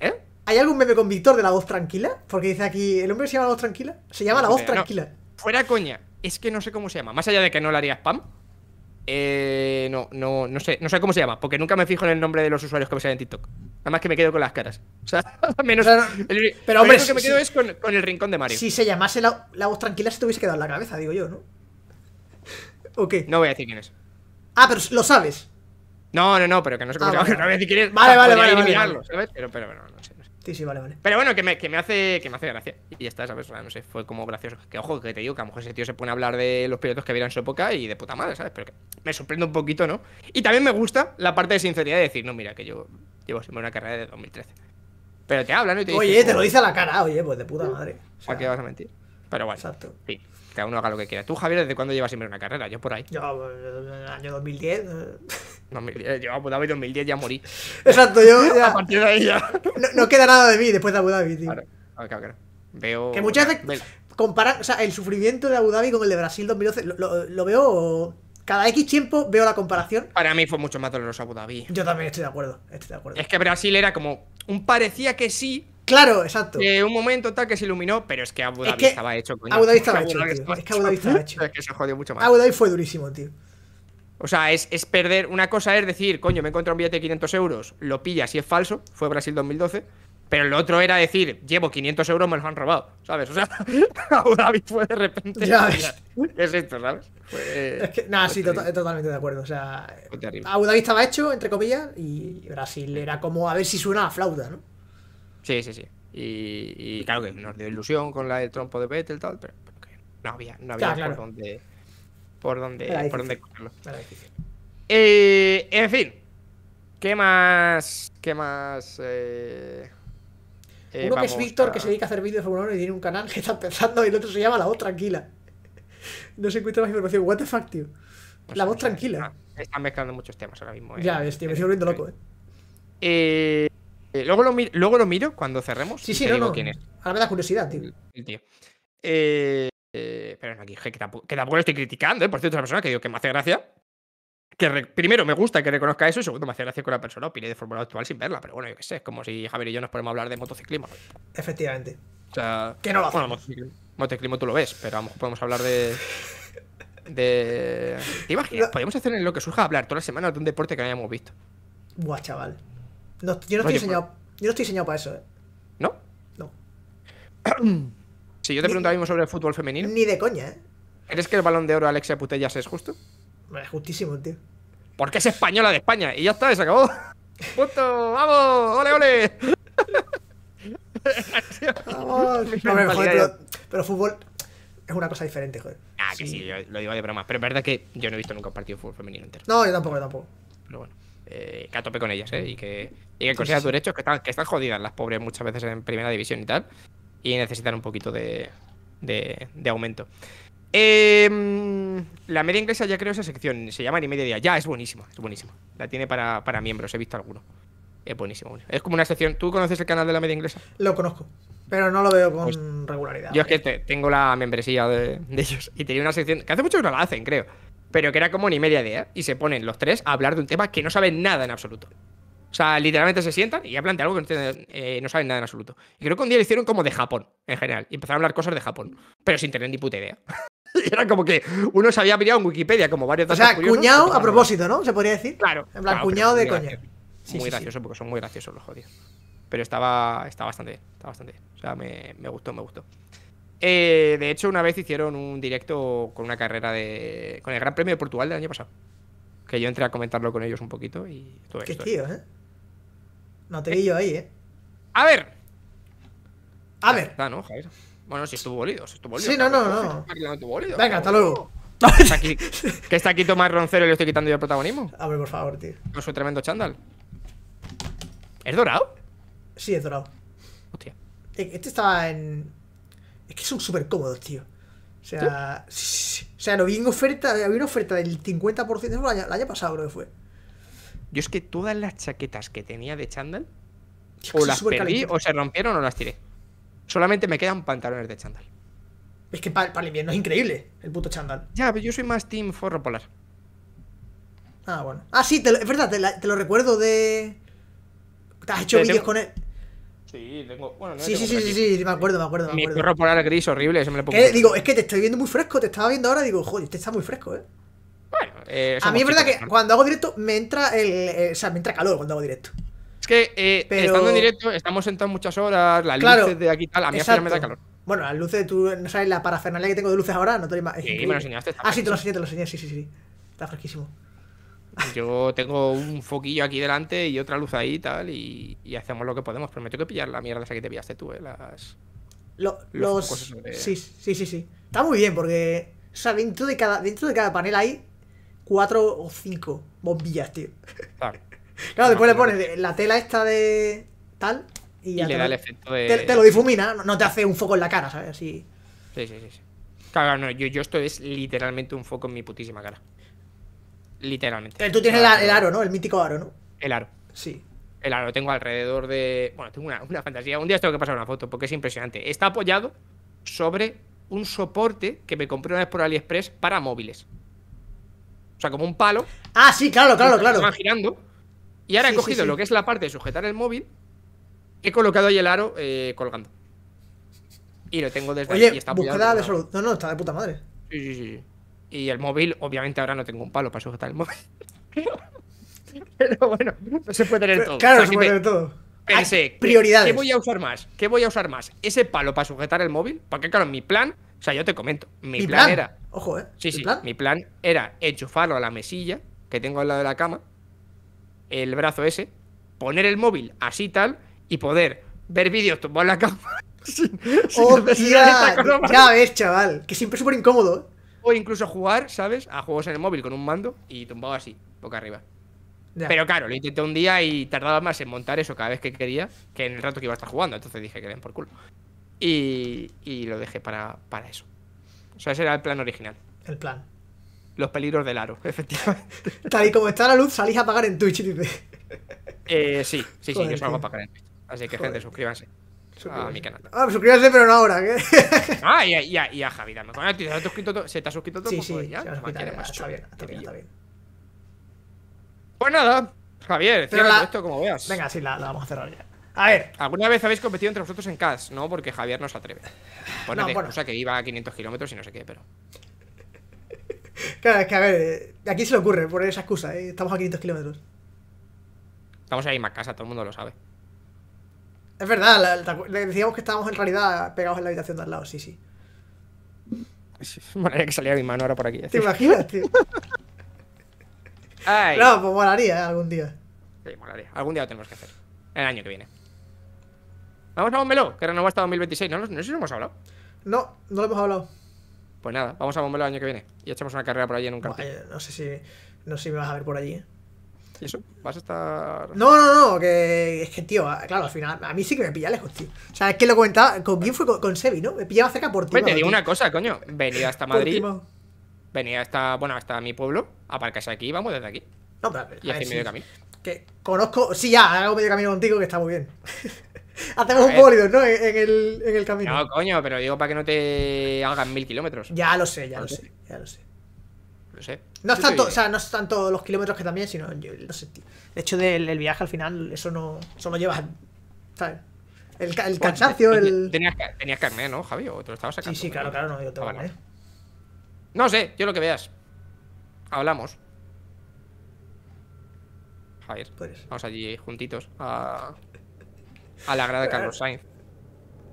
¿Eh? ¿Hay algún meme con Víctor de la voz tranquila? Porque dice aquí, ¿el hombre se llama la voz tranquila? Se llama la voz tranquila. Fuera coña es que no sé cómo se llama. Más allá de que no le haría spam. Eh, no, no, no sé, no sé cómo se llama, porque nunca me fijo en el nombre de los usuarios que me salen en TikTok. Nada más que me quedo con las caras. O sea, menos. Pero, pero hombre, lo que me quedo si, es con, el rincón de Mario. Si se llamase la, voz tranquila, se te hubiese quedado en la cabeza, digo yo, ¿no? ¿O qué? No voy a decir quién es. Ah, pero lo sabes. No, no, no, pero que no sé cómo ah, se llama. Vale. No voy a decir quién es. Vale, vale, vale. Pero, pero, pero, no sé. Sí, sí, vale, vale. Pero bueno, que me, que me, hace, que me hace gracia. Y ya está, ¿sabes? no sé, fue como gracioso. Que ojo, que te digo que a lo mejor ese tío se pone a hablar de los pilotos que vieron en su época y de puta madre, ¿sabes? Pero que me sorprende un poquito, ¿no? Y también me gusta la parte de sinceridad de decir, no, mira, que yo llevo siempre una carrera de 2013. Pero te hablan te oye, te lo oh". dice a la cara, oye, pues de puta madre. O ¿A qué vas a mentir? Pero bueno. Exacto. Sí, cada uno haga lo que quiera. Tú, Javier, ¿desde cuándo llevas siempre una carrera? Yo por ahí. Yo, pues, el año 2010 yo Abu Dhabi 2010 ya morí. Exacto, yo ya. A partir de ahí ya. No, queda nada de mí después de Abu Dhabi, tío. claro, Veo. Que muchas veces comparar. comparan, o sea, el sufrimiento de Abu Dhabi con el de Brasil 2012, lo, veo. Cada X tiempo veo la comparación. Para mí fue mucho más doloroso Abu Dhabi. Yo también estoy de acuerdo, estoy de acuerdo. Es que Brasil era como. Un parecía que sí, Claro, exacto. un momento tal que se iluminó, pero es que Abu Dhabi estaba hecho, coño. Abu Dhabi estaba hecho, Es que Abu Dhabi estaba hecho. es que se jodió mucho más. Abu Dhabi fue durísimo, tío. O sea, es, es, perder. Una cosa es decir, coño, me he encontrado un billete de 500 euros, lo pillas y es falso, fue Brasil 2012. Pero lo otro era decir, llevo 500 euros, me los han robado, ¿sabes? O sea, Abu fue de repente. es esto, sabes? Pues es que, nada, sí, pues tota- totalmente de acuerdo. O sea, pues Abu estaba hecho, entre comillas, y Brasil era como a ver si suena a flauta, ¿no? Sí, sí, sí. Y, claro que nos dio ilusión con la del trompo de Vettel, tal, pero, no había, no había por dónde por dónde, por dónde cogerlo. Eh, en fin, ¿qué más? ¿Qué más? Eh, eh Uno que es Víctor, que se dedica a hacer vídeos de Fórmula y tiene un canal que está empezando, y el otro se llama La Voz Tranquila. No se encuentra más información. What the fuck, tío. Pues La Voz Tranquila. Están mezclando muchos temas ahora mismo. ¿eh? Ya ves, tío, me estoy volviendo loco, eh. eh luego, lo miro, luego lo miro cuando cerremos. Sí, sí, no, no. Ahora me da curiosidad, tío. El tío. Eh, eh, pero aquí que tampoco, lo estoy criticando, ¿eh? por cierto, es una persona que digo que me hace gracia. Que primero me gusta que reconozca eso y segundo me hace gracia que una persona opine de forma actual sin verla. Pero bueno, yo qué sé, es como si Javier y yo nos podemos hablar de motociclismo. Efectivamente. O sea, que no lo hacemos. motociclismo, tú lo ves, pero a lo mejor podemos hablar de. de. ¿Te imaginas? podemos hacer en lo que surja hablar todas las semanas de un deporte que no hayamos visto. Buah, chaval. yo, no estoy enseñado, yo no estoy para eso, ¿eh? ¿No? No. Si yo te pregunto ahora mismo sobre el fútbol femenino. Ni de coña, ¿eh? ¿Crees que el balón de oro Alexia Putellas es justo? Es justísimo, tío. Porque es española de España. Y ya está, se acabó. Punto, vamos, ole, ole. vamos, pero, fútbol es una cosa diferente, joder. Ah, que sí, yo lo digo de broma. Pero es verdad que yo no he visto nunca un partido de fútbol femenino entero. No, yo tampoco, yo tampoco. Pero bueno, eh, que a tope con ellas, ¿eh? Y que, y que pues sí, sí. que están, que están jodidas las pobres muchas veces en primera división y tal y necesitan un poquito de, aumento. Em, la media inglesa ya creo esa sección, se llama ni media día. Ya, es buenísimo es buenísimo La tiene para, miembros, he visto alguno. Es buenísimo, Es como una sección. ¿Tú conoces el canal de la media inglesa? Lo conozco, pero no lo veo con pues, regularidad. Yo es que tengo la membresía de, ellos y tenía una sección que hace mucho que no la hacen, creo. Pero que era como ni media día Y se ponen los tres a hablar de un tema que no saben nada en absoluto. O sea, literalmente se sientan y hablan de algo que eh, no, saben nada en absoluto. Y creo que un día lo hicieron como de Japón, en general. Y empezaron a hablar cosas de Japón, pero sin tener ni puta idea. Era como que uno se había mirado en Wikipedia como varios datos. O sea, cuñado a propósito, ¿no? Se podría decir. Claro. En plan, cuñado de coño. muy gracioso, porque son muy graciosos los jodidos. Pero estaba, bastante bien, bastante O sea, me, gustó, me gustó. Eh, de hecho, una vez hicieron un directo con una carrera de. con el Gran Premio de Portugal del año pasado que yo entré a comentarlo con ellos un poquito y todo Qué tío, ¿eh? No te vi yo ahí, ¿eh? A ver. A ver. Está, ah, ¿no, Bueno, si estuvo bolido, si estuvo olido. Sí, no, no, no. Venga, hasta luego. que está aquí Tomás Roncero y le estoy quitando yo el protagonismo. A ver, por favor, tío. No un tremendo chándal. ¿Es dorado? Sí, es dorado. Hostia. Eh, este estaba en. Es que son súper cómodos, tío sea, o sea, no vi oferta, había una oferta del 50% La haya pasado, creo que fue. Yo es que todas las chaquetas que tenía de chándal o las perdí o se rompieron o las tiré. Solamente me quedan pantalones de chándal. Es que para, el invierno es increíble el puto chándal. Ya, pero yo soy más team forro polar. Ah, bueno. Ah, sí, es verdad, te, lo recuerdo de... Te has hecho vídeos con él. Sí, tengo. Bueno, no sí, sí, sí, sí, sí, me acuerdo, me acuerdo. Me acuerdo. polar gris horrible, eso me lo pongo. digo, es que te estoy viendo muy fresco, te estaba viendo ahora, digo, joder, te este está muy fresco, eh. Bueno, eh, A mí es verdad que cuando hago directo me entra el, eh, O sea, me entra calor cuando hago directo. Es que eh, estando en directo, estamos sentados muchas horas, las claro, luces de aquí tal, a mí al me da calor. Bueno, las luces, tú no sabes la parafernalia que tengo de luces ahora, no te lo imaginas. Sí, me lo enseñaste. Ah, sí, te lo enseñé, te lo enseñé, sí, sí, sí. Está fresquísimo. Yo tengo un foquillo aquí delante y otra luz ahí y tal, y, hacemos lo que podemos. pero me tengo que pillar la mierda esa que te pillaste tú, ¿eh? Las, los. Sí, sí, sí, sí. Está muy bien porque. O dentro de cada, dentro de cada panel hay cuatro o cinco bombillas, tío. Claro. después le pones la tela esta de. tal. Y, ya le da el efecto de. Te, lo difumina, no te hace un foco en la cara, ¿sabes? Sí, sí, sí. sí. Claro, no, yo, yo esto es literalmente un foco en mi putísima cara. Literalmente. Eh, tú tienes ah, el, aro, ¿no? El mítico aro, ¿no? El aro. Sí. El aro tengo alrededor de. Bueno, tengo una, fantasía. Un día tengo que pasar una foto porque es impresionante. Está apoyado sobre un soporte que me compré una vez por AliExpress para móviles. O sea, como un palo. Ah, sí, claro, claro, claro. Van girando. Y ahora he cogido lo que es la parte de sujetar el móvil. He colocado ahí el aro eh, colgando. Y lo tengo desde Oye, ahí. Y está de salud. No, no, está de puta madre. Sí, sí, sí. Y el móvil, obviamente ahora no tengo un palo para sujetar el móvil. Pero bueno, no se puede tener todo. Claro, se puede tener todo. prioridades. ¿qué, voy a usar más? ¿Qué voy a usar más? ¿Ese palo para sujetar el móvil? Porque claro, mi plan, o sea, yo te comento, mi, plan, era... Ojo, ¿eh? Sí, sí, mi plan era enchufarlo a la mesilla que tengo al lado de la cama, el brazo ese, poner el móvil así tal y poder ver vídeos tumbado en la cama. oh, ya ves, chaval, que siempre es súper incómodo. ¿eh? O incluso jugar, ¿sabes? A juegos en el móvil con un mando y tumbado así, boca arriba. Pero claro, lo intenté un día y tardaba más en montar eso cada vez que quería que en el rato que iba a estar jugando. Entonces dije que den por culo. Y, y lo dejé para, para eso. O sea, ese era el plan original. El plan los peligros del aro, efectivamente. Tal y como está la luz, salís a pagar en Twitch, dice. Eh, sí, sí, sí, yo salgo a pagar en Twitch. Así que, gente, suscríbanse a mi canal. Ah, ah pues suscríbase, pero no ahora. ¿qué? ah, y a, y a, Javi ¿se, te ha suscrito todo? Sí, pues, sí, ya. está, bien, Pues nada, Javier, cierra esto como veas. Venga, sí, la, vamos a cerrar ya. A ver. ¿Alguna vez habéis competido entre vosotros en CAS? No, porque Javier no se atreve. Bueno, no, que iba a 500 kilómetros y no sé qué, pero. Claro, es que a ver, aquí se le ocurre poner esa excusa, ¿eh? estamos a 500 kilómetros. Estamos ahí en casa, todo el mundo lo sabe. Es verdad, le decíamos que estábamos en realidad pegados en la habitación de al lado, sí, sí. Molaría que salía mi mano ahora por aquí. ¿Te imaginas, tío? Ay. No, pues molaría ¿eh? algún día. Sí, molaría. Algún día lo tenemos que hacer. El año que viene. Vamos a Bombelo, que renovó hasta 2026. No, no, no sé si lo hemos hablado. No, no lo hemos hablado. Pues nada, vamos a Bombelo el año que viene. Y echamos una carrera por allí en un cartel. No, eh, no sé si, no sé si me vas a ver por allí. ¿eh? ¿Y eso? ¿Vas a estar.? No, no, no, que es que, tío, claro, al final, a mí sí que me pilla lejos, tío. O sea, es que lo comentaba, ¿con quién fue? Con, Sebi, ¿no? Me pillaba cerca por ti. Pues te digo una cosa, coño. venía hasta Madrid. Venía hasta, bueno, hasta mi pueblo, aparcarse aquí, vamos desde aquí. No, pero. Y hacer medio camino. Que conozco, sí, ya, hago medio camino contigo que está muy bien. Hacemos un bólido, ¿no? En, el, en el camino. No, coño, pero digo para que no te hagan mil kilómetros. Ya lo sé, ya lo sé, ya lo sé no es tanto o sea, no los kilómetros que también, sino el hecho del el viaje al final, eso no, lleva El, el el... Tenías, tenías carnet, ¿no, Javi? ¿O te lo estabas sacando? Sí, sí, claro, claro, no, yo tengo No. Ah, no sé, yo lo que veas. Hablamos. Javier, vamos allí juntitos a, a la grada de Carlos Sainz.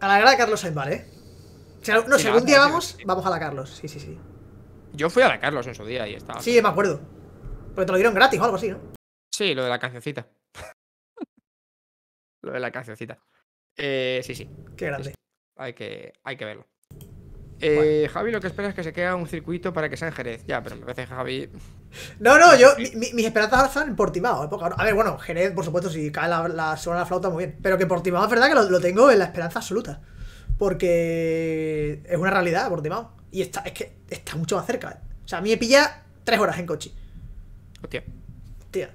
A la grada de Carlos Sainz, vale. no, si algún día vamos, vamos a la Carlos. Sí, sí, sí. Yo fui a la Carlos en su día y estaba. Sí, me acuerdo. Pero te lo dieron gratis o algo así, ¿no? Sí, lo de la cancioncita. lo de la cancioncita. Eh, sí, sí. Qué grande. Hay, que, hay que verlo. Eh, Javi, lo que esperas es que se quede un circuito para que sea en Jerez. Ya, pero me parece Javi. No, no, yo. mis esperanzas están por Timao. Eh, a ver, bueno, Jerez, por supuesto, si cae la, la de la flauta, muy bien. Pero que por Timao es verdad que lo, lo, tengo en la esperanza absoluta. Porque es una realidad, por Timao. Y está, es que está mucho más cerca. O sea, a mí me pilla tres horas en coche. Hostia. Hostia.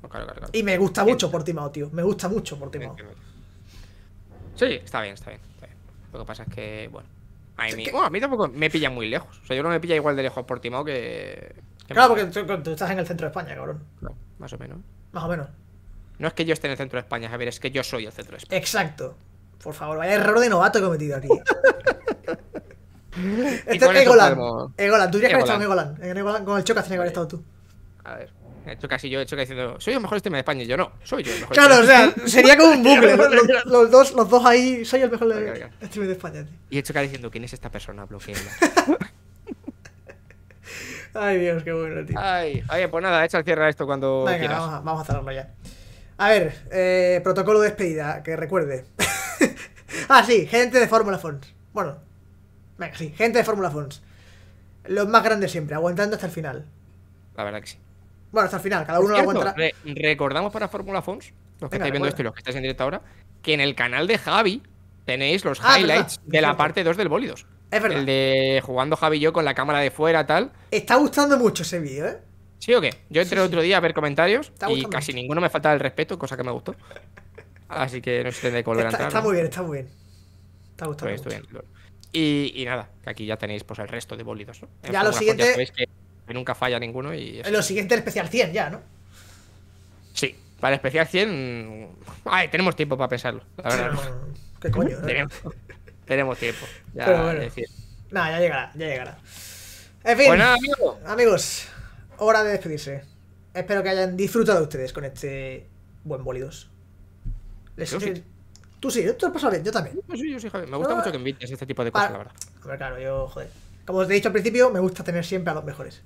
Pues y me gusta mucho Portimao, tío. Me gusta mucho Portimao. Sí, está bien, está bien, Lo que pasa es que, bueno. A mí, tampoco me pilla muy lejos. O sea, yo no me pilla igual de lejos Portimao que. que claro, porque tú, estás en el centro de España, cabrón. más o menos. Más o menos. No es que yo esté en el centro de España, Javier, es que yo soy el centro de España. Exacto. Por favor, vaya error de novato he cometido aquí. Este es Egolan, tú ya que has estado en Egolan En Egolan, con el Choca tiene que haber estado tú. A ver. Hecho casi yo, hecho que diciendo, soy el mejor streamer de España. Y yo no, soy yo el mejor. Claro, o sea, sería como un bucle. los, dos, los dos ahí, soy el mejor streamer de España. Tío. Y hecho que diciendo, ¿quién es esta persona? Bloquea. Ay, Dios, qué bueno, tío. Ay, oye, pues nada, echa el cierre a esto cuando Venga, quieras. Vamos a, vamos a cerrarlo ya. A ver, eh, protocolo de despedida, que recuerde. ah, sí, gente de Fórmula Fons. Bueno, Venga, sí, gente de Fórmula Fons. Los más grandes siempre, aguantando hasta el final. La verdad que sí. Bueno, hasta el final, cada uno lo aguanta. recordamos para Fórmula Fons, los que estáis viendo esto y los que estáis en directo ahora, que en el canal de Javi tenéis los ah, highlights de la parte 2 del Bólidos. Es verdad. El de jugando Javi y yo con la cámara de fuera, tal. Está gustando mucho ese vídeo, ¿eh? ¿Sí o qué? Yo entré el otro día a ver comentarios y casi ninguno me faltaba el respeto, cosa que me gustó. Así que no se tendré que volver está, Está muy bien, está muy bien. Está gustando. Pues y, nada nada, aquí ya tenéis pues el resto de bólidos. Ya lo siguiente. que nunca falla ninguno. y eh, Lo siguiente, el especial 100 ya, ¿no? Sí, para el especial 100. Mm, ay, tenemos tiempo para pensarlo, ¿Qué coño? Eh? Tenemos, tiempo. Ya, Nada, ya llegará, ya llegará. En fin, pues amigos, hora de despedirse. Espero que hayan disfrutado ustedes con este buen bólidos. Les, sí, tú lo pasado bien, yo también. sí, yo sí, Javi. Me gusta mucho que invites este tipo de cosas, la verdad. Hombre, claro, yo, joder. Como os he dicho al principio, me gusta tener siempre a los mejores.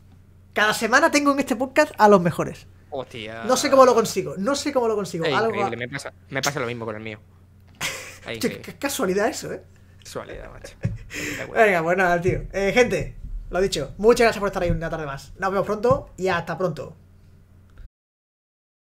Cada semana tengo en este podcast a los mejores. Hostia. No sé cómo lo consigo, no sé cómo lo consigo. Algo me, pasa, me pasa lo mismo con el mío. Qué, qué casualidad eso, eh. Casualidad, macho. Venga, pues nada, tío. Eh, gente, lo dicho, muchas gracias por estar ahí una tarde más. Nos vemos pronto y hasta pronto.